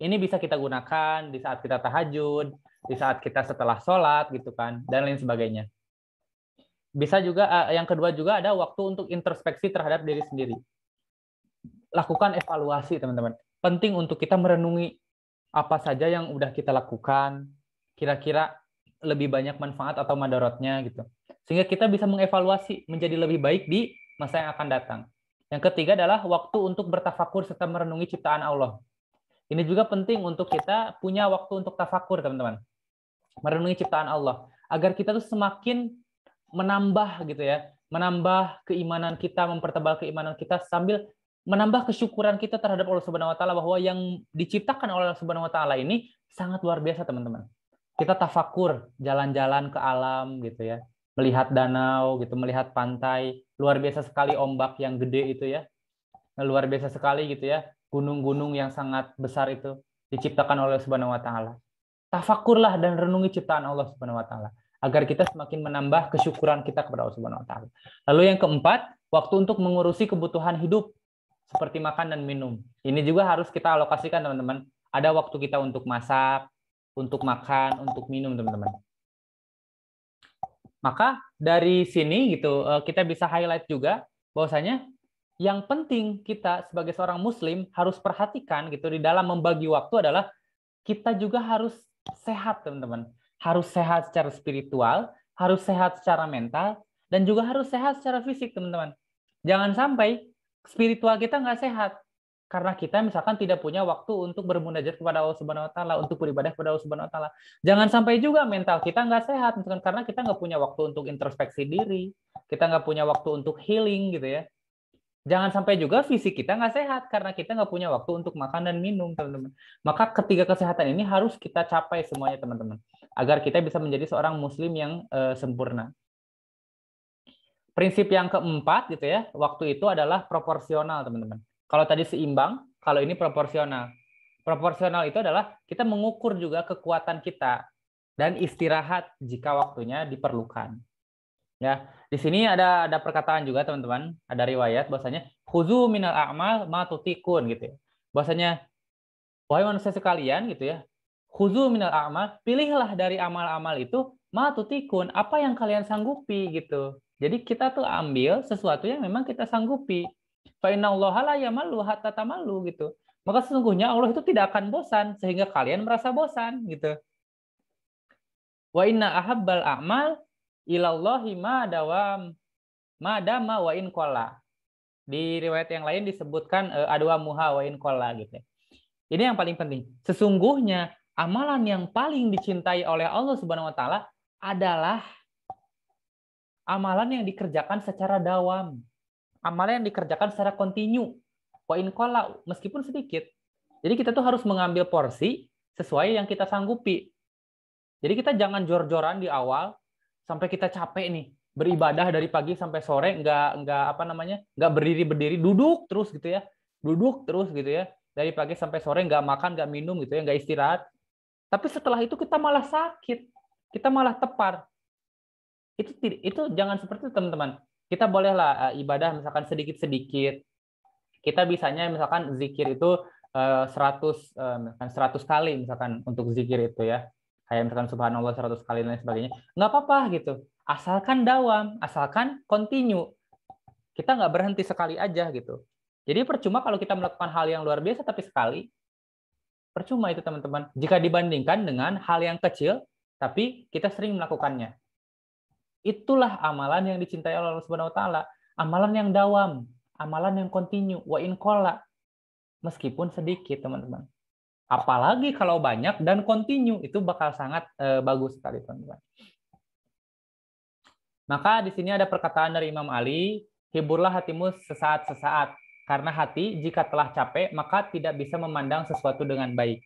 Ini bisa kita gunakan di saat kita tahajud, di saat kita setelah sholat gitu kan dan lain sebagainya. Bisa juga eh, yang kedua juga ada waktu untuk introspeksi terhadap diri sendiri. Lakukan evaluasi, teman-teman penting untuk kita merenungi apa saja yang udah kita lakukan, kira-kira lebih banyak manfaat atau madorotnya gitu. Sehingga kita bisa mengevaluasi menjadi lebih baik di masa yang akan datang. Yang ketiga adalah waktu untuk bertafakur serta merenungi ciptaan Allah. Ini juga penting untuk kita punya waktu untuk tafakur, teman-teman. Merenungi ciptaan Allah agar kita tuh semakin menambah gitu ya, menambah keimanan kita, mempertebal keimanan kita sambil menambah kesyukuran kita terhadap Allah Subhanahu wa taala bahwa yang diciptakan oleh Allah Subhanahu wa taala ini sangat luar biasa, teman-teman. Kita tafakur jalan-jalan ke alam gitu ya. Melihat danau gitu, melihat pantai, luar biasa sekali ombak yang gede itu ya. Luar biasa sekali gitu ya, gunung-gunung yang sangat besar itu diciptakan oleh Allah Subhanahu wa taala. Tafakurlah dan renungi ciptaan Allah Subhanahu wa taala agar kita semakin menambah kesyukuran kita kepada Allah Subhanahu wa taala. Lalu yang keempat, waktu untuk mengurusi kebutuhan hidup seperti makan dan minum. Ini juga harus kita alokasikan, teman-teman. Ada waktu kita untuk masak, untuk makan, untuk minum, teman-teman. Maka dari sini gitu eh, kita bisa highlight juga bahwasanya yang penting kita sebagai seorang muslim harus perhatikan gitu di dalam membagi waktu adalah kita juga harus sehat, teman-teman. Harus sehat secara spiritual, harus sehat secara mental, dan juga harus sehat secara fisik, teman-teman. Jangan sampai spiritual kita nggak sehat karena kita misalkan tidak punya waktu untuk bermunajat kepada Allah Subhanahu wa taala, untuk beribadah kepada Allah Subhanahu wa taala. Jangan sampai juga mental kita nggak sehat misalkan karena kita nggak punya waktu untuk introspeksi diri, kita nggak punya waktu untuk healing gitu ya. Jangan sampai juga fisik kita nggak sehat karena kita nggak punya waktu untuk makan dan minum, teman-teman. Maka ketiga kesehatan ini harus kita capai semuanya, teman-teman, agar kita bisa menjadi seorang muslim yang uh, sempurna prinsip yang keempat gitu ya, waktu itu adalah proporsional, teman-teman. Kalau tadi seimbang, kalau ini proporsional. Proporsional itu adalah kita mengukur juga kekuatan kita dan istirahat jika waktunya diperlukan. Ya, di sini ada ada perkataan juga teman-teman, ada riwayat bahwasanya khuzu minal a'mal ma tutikun gitu ya. Bahwasanya wahai manusia sekalian gitu ya, khuzu minal a'mal, pilihlah dari amal-amal itu ma tutikun, apa yang kalian sanggupi gitu. Jadi kita tuh ambil sesuatu yang memang kita sanggupi. Fa'innallaha la hatta tamalu gitu. Maka sesungguhnya Allah itu tidak akan bosan sehingga kalian merasa bosan gitu. Wa inna ahabbal a'mal ilallahi ma dawam ma dama wa in kola. Di riwayat yang lain disebutkan eh, adwa muha wa in kola gitu. Ini yang paling penting. Sesungguhnya amalan yang paling dicintai oleh Allah Subhanahu wa taala adalah amalan yang dikerjakan secara dawam, amalan yang dikerjakan secara kontinu, poin kola meskipun sedikit. Jadi kita tuh harus mengambil porsi sesuai yang kita sanggupi. Jadi kita jangan jor-joran di awal sampai kita capek nih beribadah dari pagi sampai sore nggak nggak apa namanya nggak berdiri berdiri duduk terus gitu ya duduk terus gitu ya dari pagi sampai sore nggak makan nggak minum gitu ya nggak istirahat tapi setelah itu kita malah sakit kita malah tepar itu itu jangan seperti itu teman-teman kita bolehlah uh, ibadah misalkan sedikit-sedikit kita bisanya misalkan zikir itu uh, 100 uh, misalkan 100 kali misalkan untuk zikir itu ya kayak misalkan subhanallah 100 kali dan lain sebagainya nggak apa-apa gitu asalkan dawam asalkan continue kita nggak berhenti sekali aja gitu jadi percuma kalau kita melakukan hal yang luar biasa tapi sekali percuma itu teman-teman jika dibandingkan dengan hal yang kecil tapi kita sering melakukannya Itulah amalan yang dicintai oleh Allah Subhanahu wa taala, amalan yang dawam, amalan yang kontinu, wa in kola. Meskipun sedikit, teman-teman. Apalagi kalau banyak dan kontinu itu bakal sangat eh, bagus sekali, teman-teman. Maka di sini ada perkataan dari Imam Ali, hiburlah hatimu sesaat-sesaat karena hati jika telah capek maka tidak bisa memandang sesuatu dengan baik.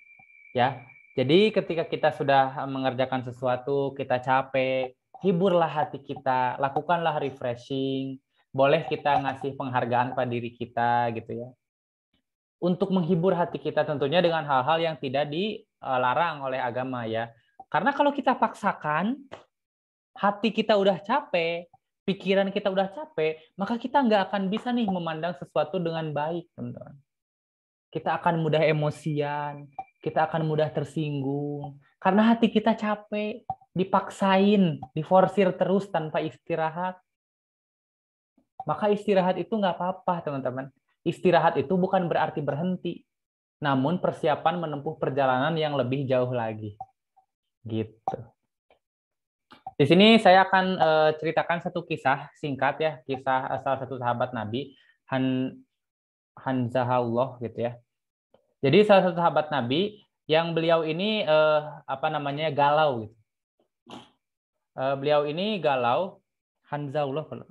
Ya. Jadi ketika kita sudah mengerjakan sesuatu, kita capek, hiburlah hati kita, lakukanlah refreshing, boleh kita ngasih penghargaan pada diri kita gitu ya. Untuk menghibur hati kita tentunya dengan hal-hal yang tidak dilarang oleh agama ya. Karena kalau kita paksakan, hati kita udah capek, pikiran kita udah capek, maka kita nggak akan bisa nih memandang sesuatu dengan baik, teman-teman. Kita akan mudah emosian, kita akan mudah tersinggung, karena hati kita capek, dipaksain, diforsir terus tanpa istirahat. Maka istirahat itu nggak apa-apa, teman-teman. Istirahat itu bukan berarti berhenti, namun persiapan menempuh perjalanan yang lebih jauh lagi. Gitu. Di sini saya akan eh, ceritakan satu kisah singkat ya, kisah eh, salah satu sahabat Nabi, Han Hanzahullah gitu ya. Jadi salah satu sahabat Nabi yang beliau ini eh, apa namanya galau gitu Eh, beliau ini galau. Hanzaullah kalau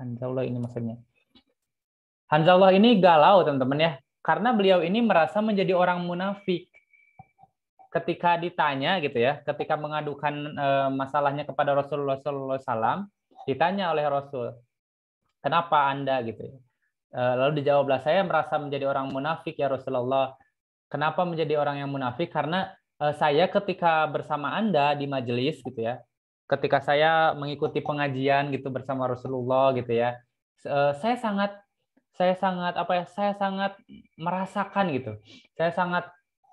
Hanzaullah ini maksudnya. Hanzaullah ini galau teman-teman ya, karena beliau ini merasa menjadi orang munafik. Ketika ditanya gitu ya, ketika mengadukan uh, masalahnya kepada Rasulullah sallallahu SAW, ditanya oleh Rasul, kenapa anda gitu ya? Eh, lalu dijawablah saya merasa menjadi orang munafik ya Rasulullah. Kenapa menjadi orang yang munafik? Karena saya ketika bersama anda di majelis gitu ya, ketika saya mengikuti pengajian gitu bersama Rasulullah gitu ya eh, saya sangat saya sangat apa ya saya sangat merasakan gitu saya sangat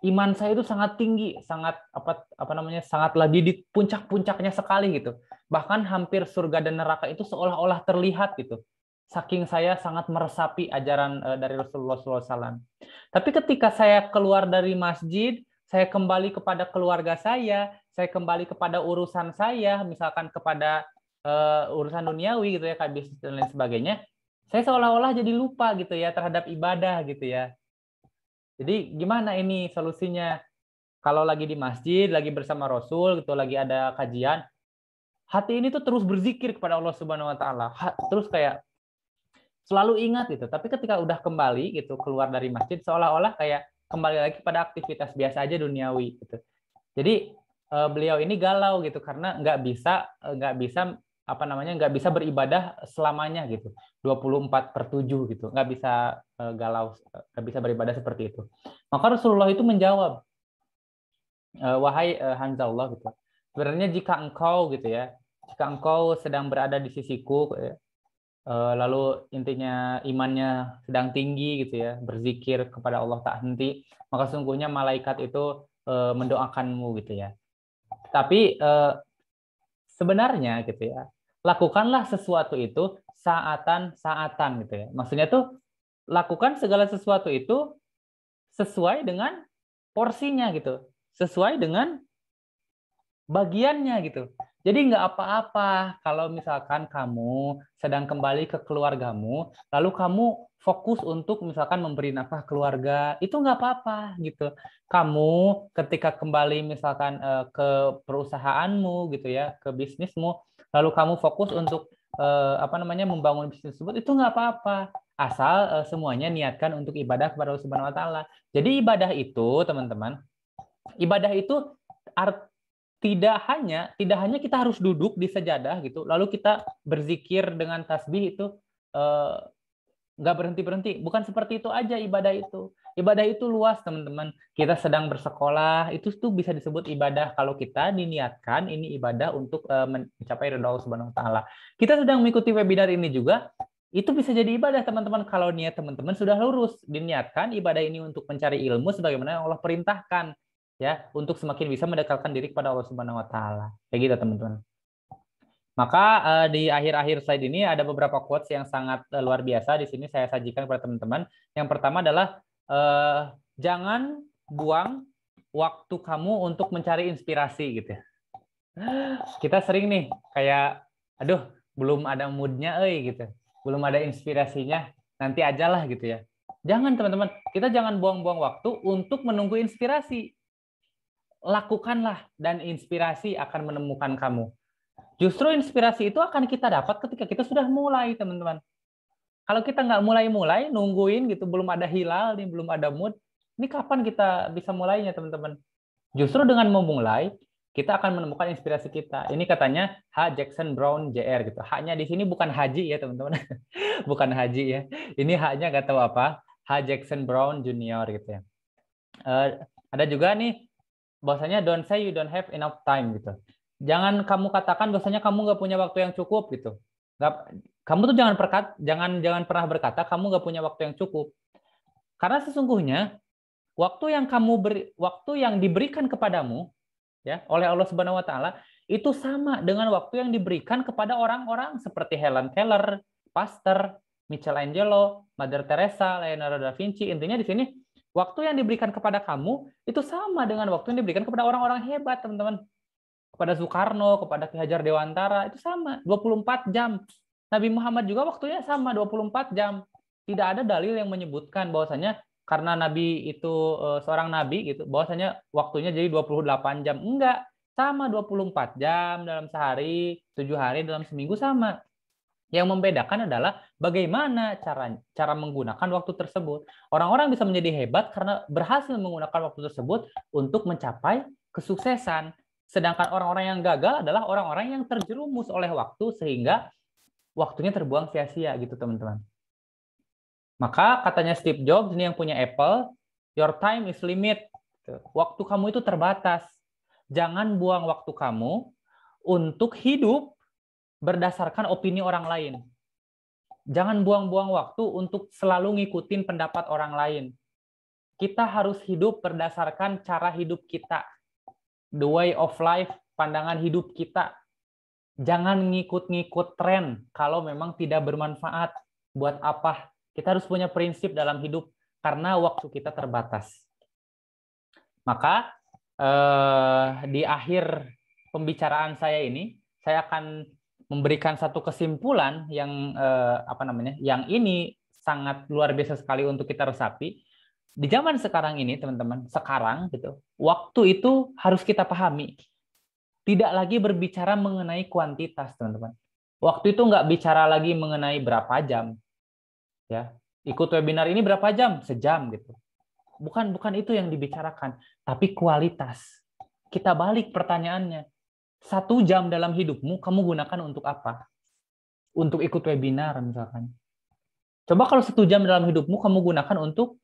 iman saya itu sangat tinggi sangat apa apa namanya sangat lagi di puncak-puncaknya sekali gitu bahkan hampir surga dan neraka itu seolah-olah terlihat gitu saking saya sangat meresapi ajaran eh, dari Rasulullah SAW tapi ketika saya keluar dari masjid saya kembali kepada keluarga saya, saya kembali kepada urusan saya, misalkan kepada uh, urusan duniawi gitu ya, kayak bisnis dan lain sebagainya, saya seolah-olah jadi lupa gitu ya terhadap ibadah gitu ya. Jadi gimana ini solusinya? Kalau lagi di masjid, lagi bersama Rasul gitu, lagi ada kajian, hati ini tuh terus berzikir kepada Allah Subhanahu wa taala. Terus kayak selalu ingat gitu. Tapi ketika udah kembali gitu keluar dari masjid seolah-olah kayak kembali lagi pada aktivitas biasa aja duniawi gitu. Jadi eh, beliau ini galau gitu karena nggak bisa eh, nggak bisa apa namanya nggak bisa beribadah selamanya gitu 24 per 7 gitu nggak bisa eh, galau nggak bisa beribadah seperti itu maka Rasulullah itu menjawab wahai Hanzaullah gitu sebenarnya jika engkau gitu ya jika engkau sedang berada di sisiku gitu ya, Eh, lalu intinya imannya sedang tinggi gitu ya, berzikir kepada Allah tak henti, maka sungguhnya malaikat itu eh, mendoakanmu gitu ya. Tapi eh, sebenarnya gitu ya, lakukanlah sesuatu itu saatan-saatan gitu ya. Maksudnya tuh lakukan segala sesuatu itu sesuai dengan porsinya gitu, sesuai dengan bagiannya gitu. Jadi nggak apa-apa kalau misalkan kamu sedang kembali ke keluargamu, lalu kamu fokus untuk misalkan memberi nafkah keluarga, itu nggak apa-apa gitu. Kamu ketika kembali misalkan eh, ke perusahaanmu gitu ya, ke bisnismu, lalu kamu fokus untuk eh, apa namanya membangun bisnis tersebut, itu nggak apa-apa asal eh, semuanya niatkan untuk ibadah kepada Allah Subhanahu Wa Taala. Jadi ibadah itu teman-teman, ibadah itu art tidak hanya tidak hanya kita harus duduk di sejadah gitu lalu kita berzikir dengan tasbih itu eh, nggak uh, berhenti berhenti bukan seperti itu aja ibadah itu ibadah itu luas teman-teman kita sedang bersekolah itu tuh bisa disebut ibadah kalau kita diniatkan ini ibadah untuk uh, mencapai ridho Allah Subhanahu Wa Taala kita sedang mengikuti webinar ini juga itu bisa jadi ibadah teman-teman kalau niat teman-teman sudah lurus diniatkan ibadah ini untuk mencari ilmu sebagaimana yang Allah perintahkan ya untuk semakin bisa mendekatkan diri kepada Allah Subhanahu wa taala. Kayak gitu teman-teman. Maka eh, di akhir-akhir slide ini ada beberapa quotes yang sangat eh, luar biasa di sini saya sajikan kepada teman-teman. Yang pertama adalah eh, jangan buang waktu kamu untuk mencari inspirasi gitu ya. Kita sering nih kayak aduh belum ada moodnya eh gitu. Belum ada inspirasinya, nanti ajalah gitu ya. Jangan teman-teman, kita jangan buang-buang waktu untuk menunggu inspirasi lakukanlah dan inspirasi akan menemukan kamu. Justru inspirasi itu akan kita dapat ketika kita sudah mulai, teman-teman. Kalau kita nggak mulai-mulai, nungguin gitu, belum ada hilal, nih, belum ada mood, ini kapan kita bisa mulainya, teman-teman? Justru dengan memulai, kita akan menemukan inspirasi kita. Ini katanya H. Jackson Brown Jr. gitu. Haknya di sini bukan haji ya, teman-teman. bukan haji ya. Ini haknya nggak tahu apa. H. Jackson Brown Junior gitu ya. Uh, ada juga nih bahwasanya don't say you don't have enough time gitu. Jangan kamu katakan bahwasanya kamu nggak punya waktu yang cukup gitu. Gak, kamu tuh jangan perkat, jangan jangan pernah berkata kamu nggak punya waktu yang cukup. Karena sesungguhnya waktu yang kamu beri, waktu yang diberikan kepadamu ya oleh Allah Subhanahu wa taala itu sama dengan waktu yang diberikan kepada orang-orang seperti Helen Keller, pastor Michelangelo, Mother Teresa, Leonardo da Vinci. Intinya di sini Waktu yang diberikan kepada kamu itu sama dengan waktu yang diberikan kepada orang-orang hebat, teman-teman. Kepada Soekarno, kepada Ki Hajar Dewantara, itu sama, 24 jam. Nabi Muhammad juga waktunya sama, 24 jam. Tidak ada dalil yang menyebutkan bahwasanya karena Nabi itu eh, seorang Nabi gitu, bahwasanya waktunya jadi 28 jam. Enggak, sama 24 jam dalam sehari, tujuh hari dalam seminggu sama. Yang membedakan adalah bagaimana cara cara menggunakan waktu tersebut. Orang-orang bisa menjadi hebat karena berhasil menggunakan waktu tersebut untuk mencapai kesuksesan. Sedangkan orang-orang yang gagal adalah orang-orang yang terjerumus oleh waktu sehingga waktunya terbuang sia-sia gitu teman-teman. Maka katanya Steve Jobs ini yang punya Apple, your time is limit. Waktu kamu itu terbatas. Jangan buang waktu kamu untuk hidup berdasarkan opini orang lain. Jangan buang-buang waktu untuk selalu ngikutin pendapat orang lain. Kita harus hidup berdasarkan cara hidup kita. The way of life, pandangan hidup kita. Jangan ngikut-ngikut tren kalau memang tidak bermanfaat. Buat apa? Kita harus punya prinsip dalam hidup karena waktu kita terbatas. Maka eh, di akhir pembicaraan saya ini, saya akan memberikan satu kesimpulan yang eh, apa namanya? yang ini sangat luar biasa sekali untuk kita resapi. Di zaman sekarang ini, teman-teman, sekarang gitu, waktu itu harus kita pahami. Tidak lagi berbicara mengenai kuantitas, teman-teman. Waktu itu nggak bicara lagi mengenai berapa jam, ya. Ikut webinar ini berapa jam? Sejam gitu. Bukan bukan itu yang dibicarakan, tapi kualitas. Kita balik pertanyaannya satu jam dalam hidupmu kamu gunakan untuk apa? Untuk ikut webinar misalkan. Coba kalau satu jam dalam hidupmu kamu gunakan untuk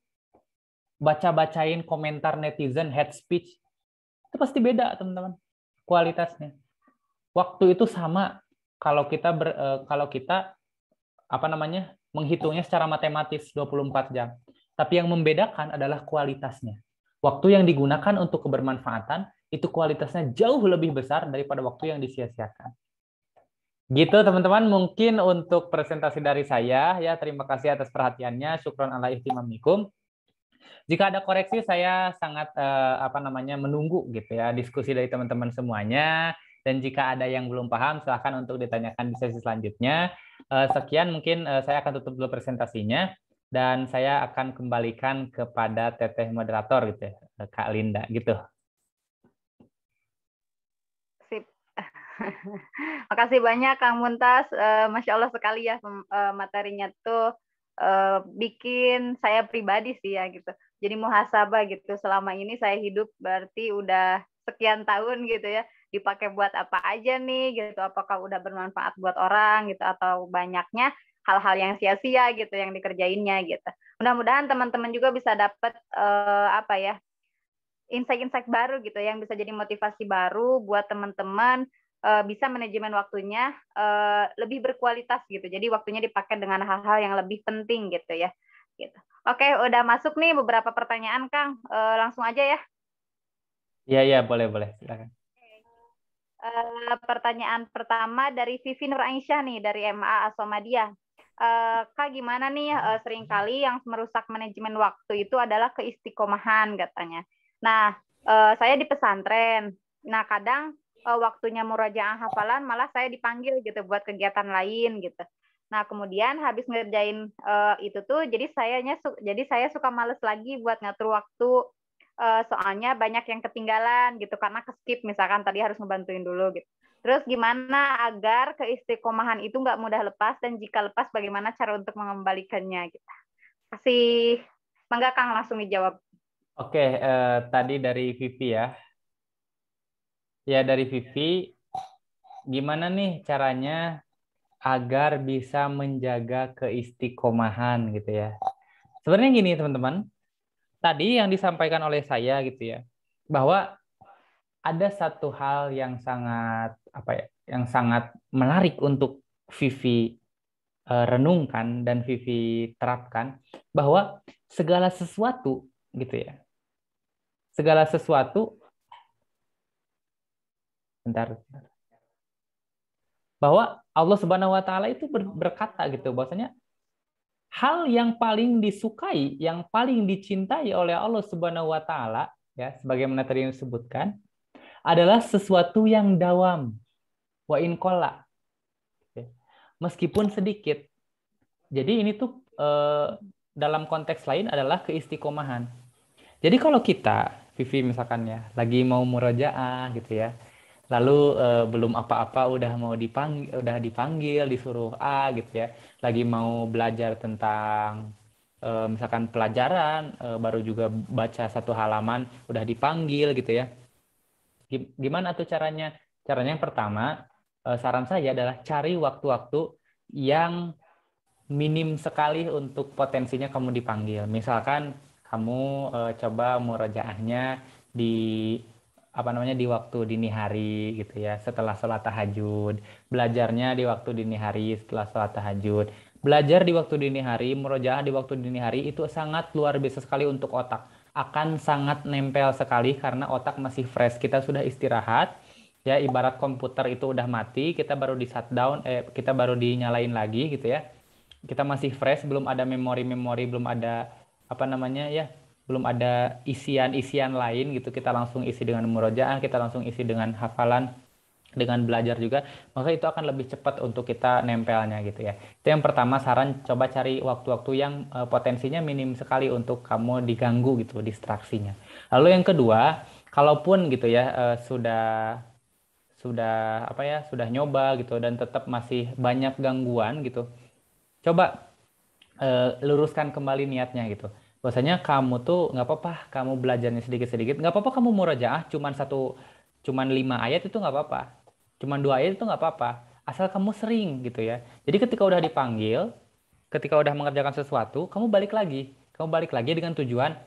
baca-bacain komentar netizen, head speech, itu pasti beda teman-teman kualitasnya. Waktu itu sama kalau kita ber, e, kalau kita apa namanya menghitungnya secara matematis 24 jam. Tapi yang membedakan adalah kualitasnya. Waktu yang digunakan untuk kebermanfaatan itu kualitasnya jauh lebih besar daripada waktu yang disia-siakan. Gitu teman-teman, mungkin untuk presentasi dari saya ya terima kasih atas perhatiannya. Syukron ala ihtimamikum. Jika ada koreksi saya sangat eh, apa namanya menunggu gitu ya diskusi dari teman-teman semuanya dan jika ada yang belum paham silahkan untuk ditanyakan di sesi selanjutnya. Eh, sekian mungkin eh, saya akan tutup dulu presentasinya dan saya akan kembalikan kepada teteh moderator gitu ya, Kak Linda gitu. Makasih banyak Kang Muntas. Eh, Masya Allah sekali ya eh, materinya tuh eh, bikin saya pribadi sih ya gitu. Jadi muhasabah gitu. Selama ini saya hidup berarti udah sekian tahun gitu ya. Dipakai buat apa aja nih gitu. Apakah udah bermanfaat buat orang gitu atau banyaknya hal-hal yang sia-sia gitu yang dikerjainnya gitu. Mudah-mudahan teman-teman juga bisa dapat uh, apa ya insight-insight baru gitu ya, yang bisa jadi motivasi baru buat teman-teman uh, bisa manajemen waktunya uh, lebih berkualitas gitu. Jadi waktunya dipakai dengan hal-hal yang lebih penting gitu ya. Gitu. Oke, udah masuk nih beberapa pertanyaan Kang. Uh, langsung aja ya. Iya iya boleh boleh silakan. Uh, pertanyaan pertama dari Vivi Nur Aisyah nih dari MA Asomadia. Uh, Kak gimana nih uh, seringkali yang merusak manajemen waktu itu adalah keistiqomahan katanya. Nah, uh, saya di pesantren. Nah, kadang uh, waktunya murajaah hafalan malah saya dipanggil gitu buat kegiatan lain gitu. Nah, kemudian habis ngerjain uh, itu tuh jadi sayanya jadi saya suka males lagi buat ngatur waktu uh, soalnya banyak yang ketinggalan gitu karena keskip misalkan tadi harus ngebantuin dulu gitu. Terus gimana agar keistiqomahan itu nggak mudah lepas dan jika lepas bagaimana cara untuk mengembalikannya gitu. Kasih Mangga Kang langsung dijawab. Oke, eh, tadi dari Vivi ya. Ya dari Vivi, gimana nih caranya agar bisa menjaga keistiqomahan gitu ya? Sebenarnya gini teman-teman, tadi yang disampaikan oleh saya gitu ya, bahwa ada satu hal yang sangat apa ya, yang sangat menarik untuk Vivi uh, renungkan dan Vivi terapkan bahwa segala sesuatu gitu ya, segala sesuatu bentar, bahwa Allah Subhanahu wa taala itu berkata gitu bahwasanya hal yang paling disukai, yang paling dicintai oleh Allah Subhanahu wa taala ya sebagaimana tadi yang disebutkan adalah sesuatu yang dawam wa in kola. Ya. Meskipun sedikit. Jadi ini tuh eh, dalam konteks lain adalah keistiqomahan. Jadi kalau kita Vivi misalkan ya lagi mau murajaah gitu ya lalu uh, belum apa-apa udah mau dipanggil udah dipanggil disuruh A gitu ya lagi mau belajar tentang uh, misalkan pelajaran uh, baru juga baca satu halaman udah dipanggil gitu ya gimana tuh caranya caranya yang pertama uh, saran saya adalah cari waktu-waktu yang minim sekali untuk potensinya kamu dipanggil misalkan kamu uh, coba murajaahnya di apa namanya di waktu dini hari gitu ya setelah sholat tahajud belajarnya di waktu dini hari setelah sholat tahajud belajar di waktu dini hari merujah di waktu dini hari itu sangat luar biasa sekali untuk otak akan sangat nempel sekali karena otak masih fresh kita sudah istirahat ya ibarat komputer itu udah mati kita baru di shutdown eh kita baru dinyalain lagi gitu ya kita masih fresh belum ada memori-memori belum ada apa namanya ya belum ada isian-isian lain gitu kita langsung isi dengan murojaah kita langsung isi dengan hafalan dengan belajar juga maka itu akan lebih cepat untuk kita nempelnya gitu ya itu yang pertama saran coba cari waktu-waktu yang uh, potensinya minim sekali untuk kamu diganggu gitu distraksinya lalu yang kedua kalaupun gitu ya uh, sudah sudah apa ya sudah nyoba gitu dan tetap masih banyak gangguan gitu coba uh, luruskan kembali niatnya gitu bahwasanya kamu tuh nggak apa-apa kamu belajarnya sedikit-sedikit nggak apa-apa kamu ah cuman satu cuman lima ayat itu nggak apa-apa cuman dua ayat itu nggak apa-apa asal kamu sering gitu ya jadi ketika udah dipanggil ketika udah mengerjakan sesuatu kamu balik lagi kamu balik lagi dengan tujuan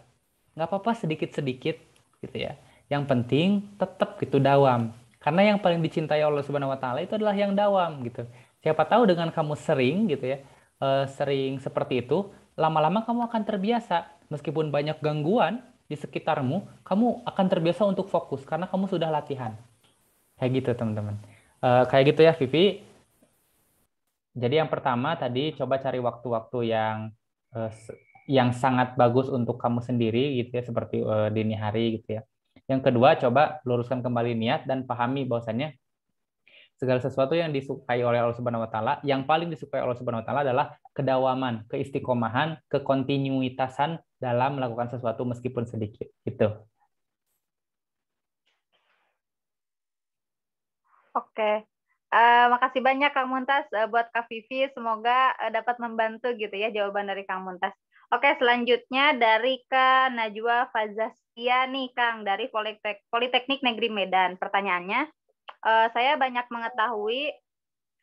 nggak apa-apa sedikit-sedikit gitu ya yang penting tetap gitu dawam karena yang paling dicintai Allah Subhanahu Wa Taala itu adalah yang dawam gitu siapa tahu dengan kamu sering gitu ya eh, sering seperti itu lama-lama kamu akan terbiasa. Meskipun banyak gangguan di sekitarmu, kamu akan terbiasa untuk fokus karena kamu sudah latihan. Kayak gitu, teman-teman. Uh, kayak gitu ya, Vivi. Jadi yang pertama tadi coba cari waktu-waktu yang uh, yang sangat bagus untuk kamu sendiri gitu ya seperti uh, dini hari gitu ya. Yang kedua coba luruskan kembali niat dan pahami bahwasannya segala sesuatu yang disukai oleh Allah Subhanahu wa taala, yang paling disukai Allah Subhanahu wa taala adalah kedawaman, keistiqomahan, kekontinuitasan dalam melakukan sesuatu meskipun sedikit. Gitu. Oke. Uh, makasih banyak Kang Muntas uh, buat Kak Vivi, semoga uh, dapat membantu gitu ya jawaban dari Kang Muntas. Oke, selanjutnya dari Kak Najwa Fazastia nih Kang dari Politek Politeknik Negeri Medan. Pertanyaannya, uh, saya banyak mengetahui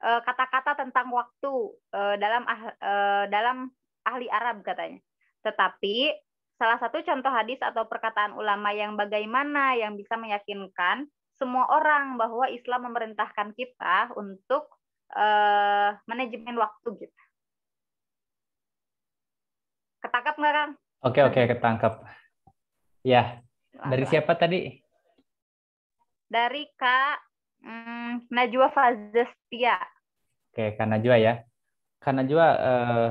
eh, kata-kata uh, tentang waktu uh, dalam uh, dalam ahli Arab katanya. Tetapi salah satu contoh hadis atau perkataan ulama yang bagaimana yang bisa meyakinkan semua orang bahwa Islam memerintahkan kita untuk uh, manajemen waktu gitu. Ketangkap nggak Kang? Oke oke ketangkap. Ya dari siapa tadi? Dari Kak Hmm, Najwa Fazestia. Oke, karena Najwa ya. Karena Najwa, eh,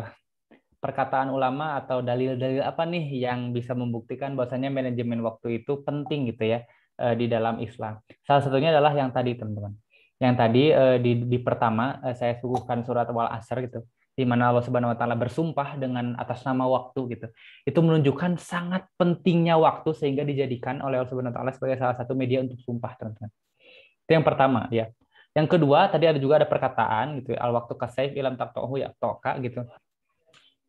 perkataan ulama atau dalil-dalil apa nih yang bisa membuktikan bahwasanya manajemen waktu itu penting gitu ya eh, di dalam Islam. Salah satunya adalah yang tadi teman-teman. Yang tadi eh, di, di pertama eh, saya suguhkan surat Wal Asr gitu di mana Allah Subhanahu wa taala bersumpah dengan atas nama waktu gitu. Itu menunjukkan sangat pentingnya waktu sehingga dijadikan oleh Allah Subhanahu wa taala sebagai salah satu media untuk sumpah, teman-teman. Itu yang pertama ya. Yang kedua, tadi ada juga ada perkataan gitu, al waktu kasaif ilam taktohu ya toka gitu.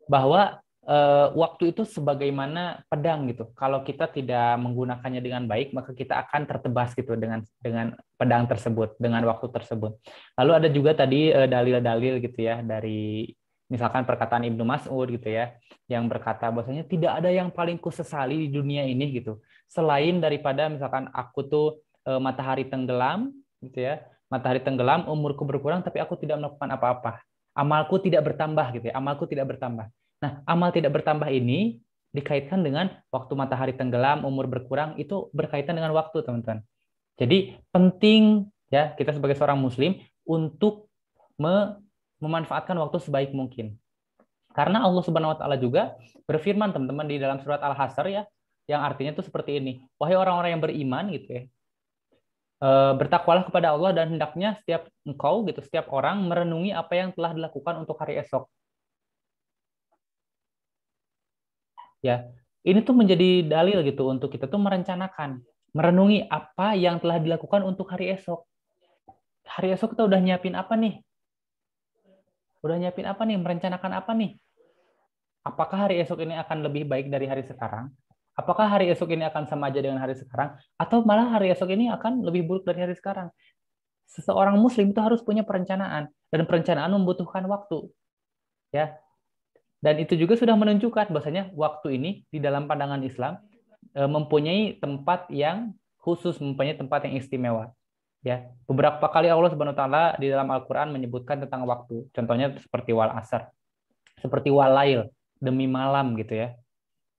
Bahwa eh, waktu itu sebagaimana pedang gitu. Kalau kita tidak menggunakannya dengan baik, maka kita akan tertebas gitu dengan dengan pedang tersebut, dengan waktu tersebut. Lalu ada juga tadi eh, dalil-dalil gitu ya dari misalkan perkataan Ibnu Mas'ud gitu ya yang berkata bahwasanya tidak ada yang paling kusesali di dunia ini gitu selain daripada misalkan aku tuh Eh, matahari tenggelam gitu ya matahari tenggelam umurku berkurang tapi aku tidak melakukan apa-apa amalku tidak bertambah gitu ya amalku tidak bertambah nah amal tidak bertambah ini dikaitkan dengan waktu matahari tenggelam umur berkurang itu berkaitan dengan waktu teman-teman jadi penting ya kita sebagai seorang muslim untuk me memanfaatkan waktu sebaik mungkin karena Allah Subhanahu wa taala juga berfirman teman-teman di dalam surat Al-Hasr ya, yang artinya itu seperti ini. Wahai orang-orang yang beriman gitu ya. Eh, bertakwalah kepada Allah dan hendaknya setiap engkau gitu setiap orang merenungi apa yang telah dilakukan untuk hari esok. Ya, ini tuh menjadi dalil gitu untuk kita tuh merencanakan, merenungi apa yang telah dilakukan untuk hari esok. Hari esok kita udah nyiapin apa nih? Udah nyiapin apa nih? Merencanakan apa nih? Apakah hari esok ini akan lebih baik dari hari sekarang? Apakah hari esok ini akan sama aja dengan hari sekarang, atau malah hari esok ini akan lebih buruk dari hari sekarang? Seseorang Muslim itu harus punya perencanaan, dan perencanaan membutuhkan waktu. Ya, dan itu juga sudah menunjukkan bahwasanya waktu ini di dalam pandangan Islam eh, mempunyai tempat yang khusus, mempunyai tempat yang istimewa. Ya, beberapa kali Allah Subhanahu taala di dalam Al-Qur'an menyebutkan tentang waktu. Contohnya seperti wal asar, seperti walail, demi malam gitu ya.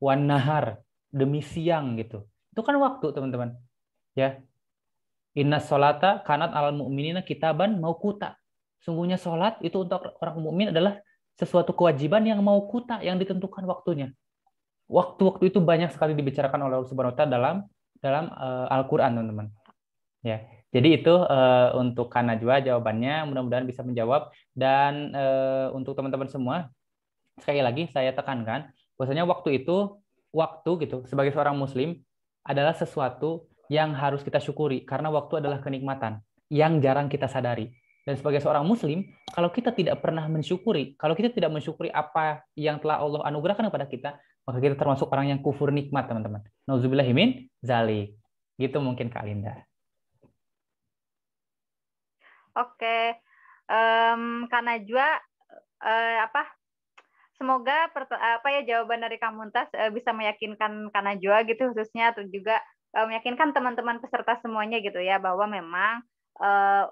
Wan nahar, demi siang gitu. Itu kan waktu, teman-teman. Ya. Inna solata kanat al mu'minina kitaban mau kuta. Sungguhnya solat itu untuk orang mukmin adalah sesuatu kewajiban yang mau kuta, yang ditentukan waktunya. Waktu-waktu itu banyak sekali dibicarakan oleh Allah Subhanahu wa taala dalam dalam uh, Al-Qur'an, teman-teman. Ya. Jadi itu uh, untuk Kanajwa jawabannya mudah-mudahan bisa menjawab dan uh, untuk teman-teman semua sekali lagi saya tekankan bahwasanya waktu itu waktu gitu sebagai seorang muslim adalah sesuatu yang harus kita syukuri karena waktu adalah kenikmatan yang jarang kita sadari. Dan sebagai seorang muslim, kalau kita tidak pernah mensyukuri, kalau kita tidak mensyukuri apa yang telah Allah anugerahkan kepada kita, maka kita termasuk orang yang kufur nikmat, teman-teman. Nauzubillahimin zalik. Gitu mungkin Kak Linda. Oke. Um, karena juga uh, eh, apa Semoga apa ya jawaban dari Kak uh, bisa meyakinkan Kanajua gitu khususnya atau juga uh, meyakinkan teman-teman peserta semuanya gitu ya bahwa memang uh,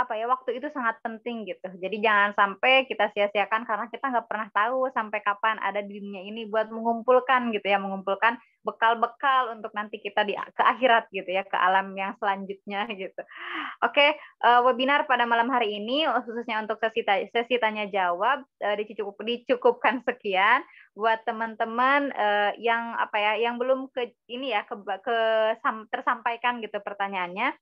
apa ya waktu itu sangat penting gitu. Jadi jangan sampai kita sia-siakan karena kita nggak pernah tahu sampai kapan ada di dunia ini buat mengumpulkan gitu ya, mengumpulkan bekal-bekal untuk nanti kita di ke akhirat gitu ya, ke alam yang selanjutnya gitu. Oke, uh, webinar pada malam hari ini khususnya untuk sesi, sesi tanya jawab uh, dicukup, dicukupkan sekian buat teman-teman uh, yang apa ya, yang belum ke ini ya ke, ke tersampaikan gitu pertanyaannya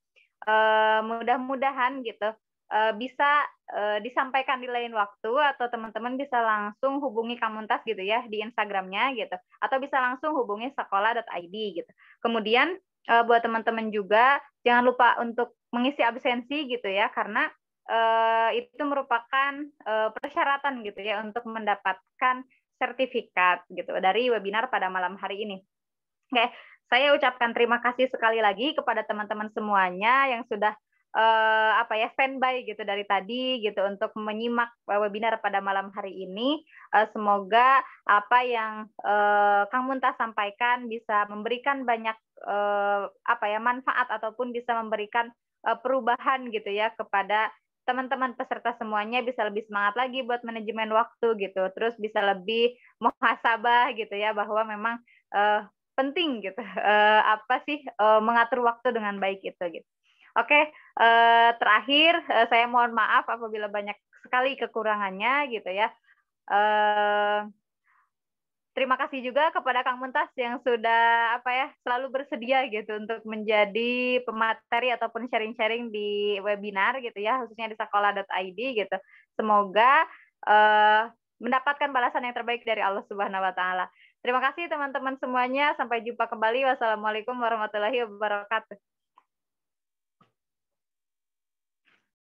Eh, mudah-mudahan gitu eh, bisa eh, disampaikan di lain waktu atau teman-teman bisa langsung hubungi Kamuntas gitu ya di Instagramnya gitu atau bisa langsung hubungi sekolah.id gitu. Kemudian buat teman-teman juga jangan lupa untuk mengisi absensi gitu ya karena itu merupakan persyaratan gitu ya untuk mendapatkan sertifikat gitu dari webinar pada malam hari ini. Oke, saya ucapkan terima kasih sekali lagi kepada teman-teman semuanya yang sudah uh, apa ya standby gitu dari tadi gitu untuk menyimak eh, webinar pada malam hari ini. Uh, semoga apa yang uh, Kang Muntah sampaikan bisa memberikan banyak uh, apa ya manfaat ataupun bisa memberikan uh, perubahan gitu ya kepada teman-teman peserta semuanya bisa lebih semangat lagi buat manajemen waktu gitu. Terus bisa lebih muhasabah gitu ya bahwa memang uh, penting gitu uh, apa sih uh, mengatur waktu dengan baik itu gitu oke okay, uh, eh, terakhir uh, saya mohon maaf apabila banyak sekali kekurangannya gitu ya uh, terima kasih juga kepada Kang Muntas yang sudah apa ya selalu bersedia gitu untuk menjadi pemateri ataupun sharing-sharing di webinar gitu ya khususnya di sekolah.id gitu. Semoga uh, mendapatkan balasan yang terbaik dari Allah Subhanahu wa taala. Terima kasih teman-teman semuanya. Sampai jumpa kembali. Wassalamualaikum warahmatullahi wabarakatuh.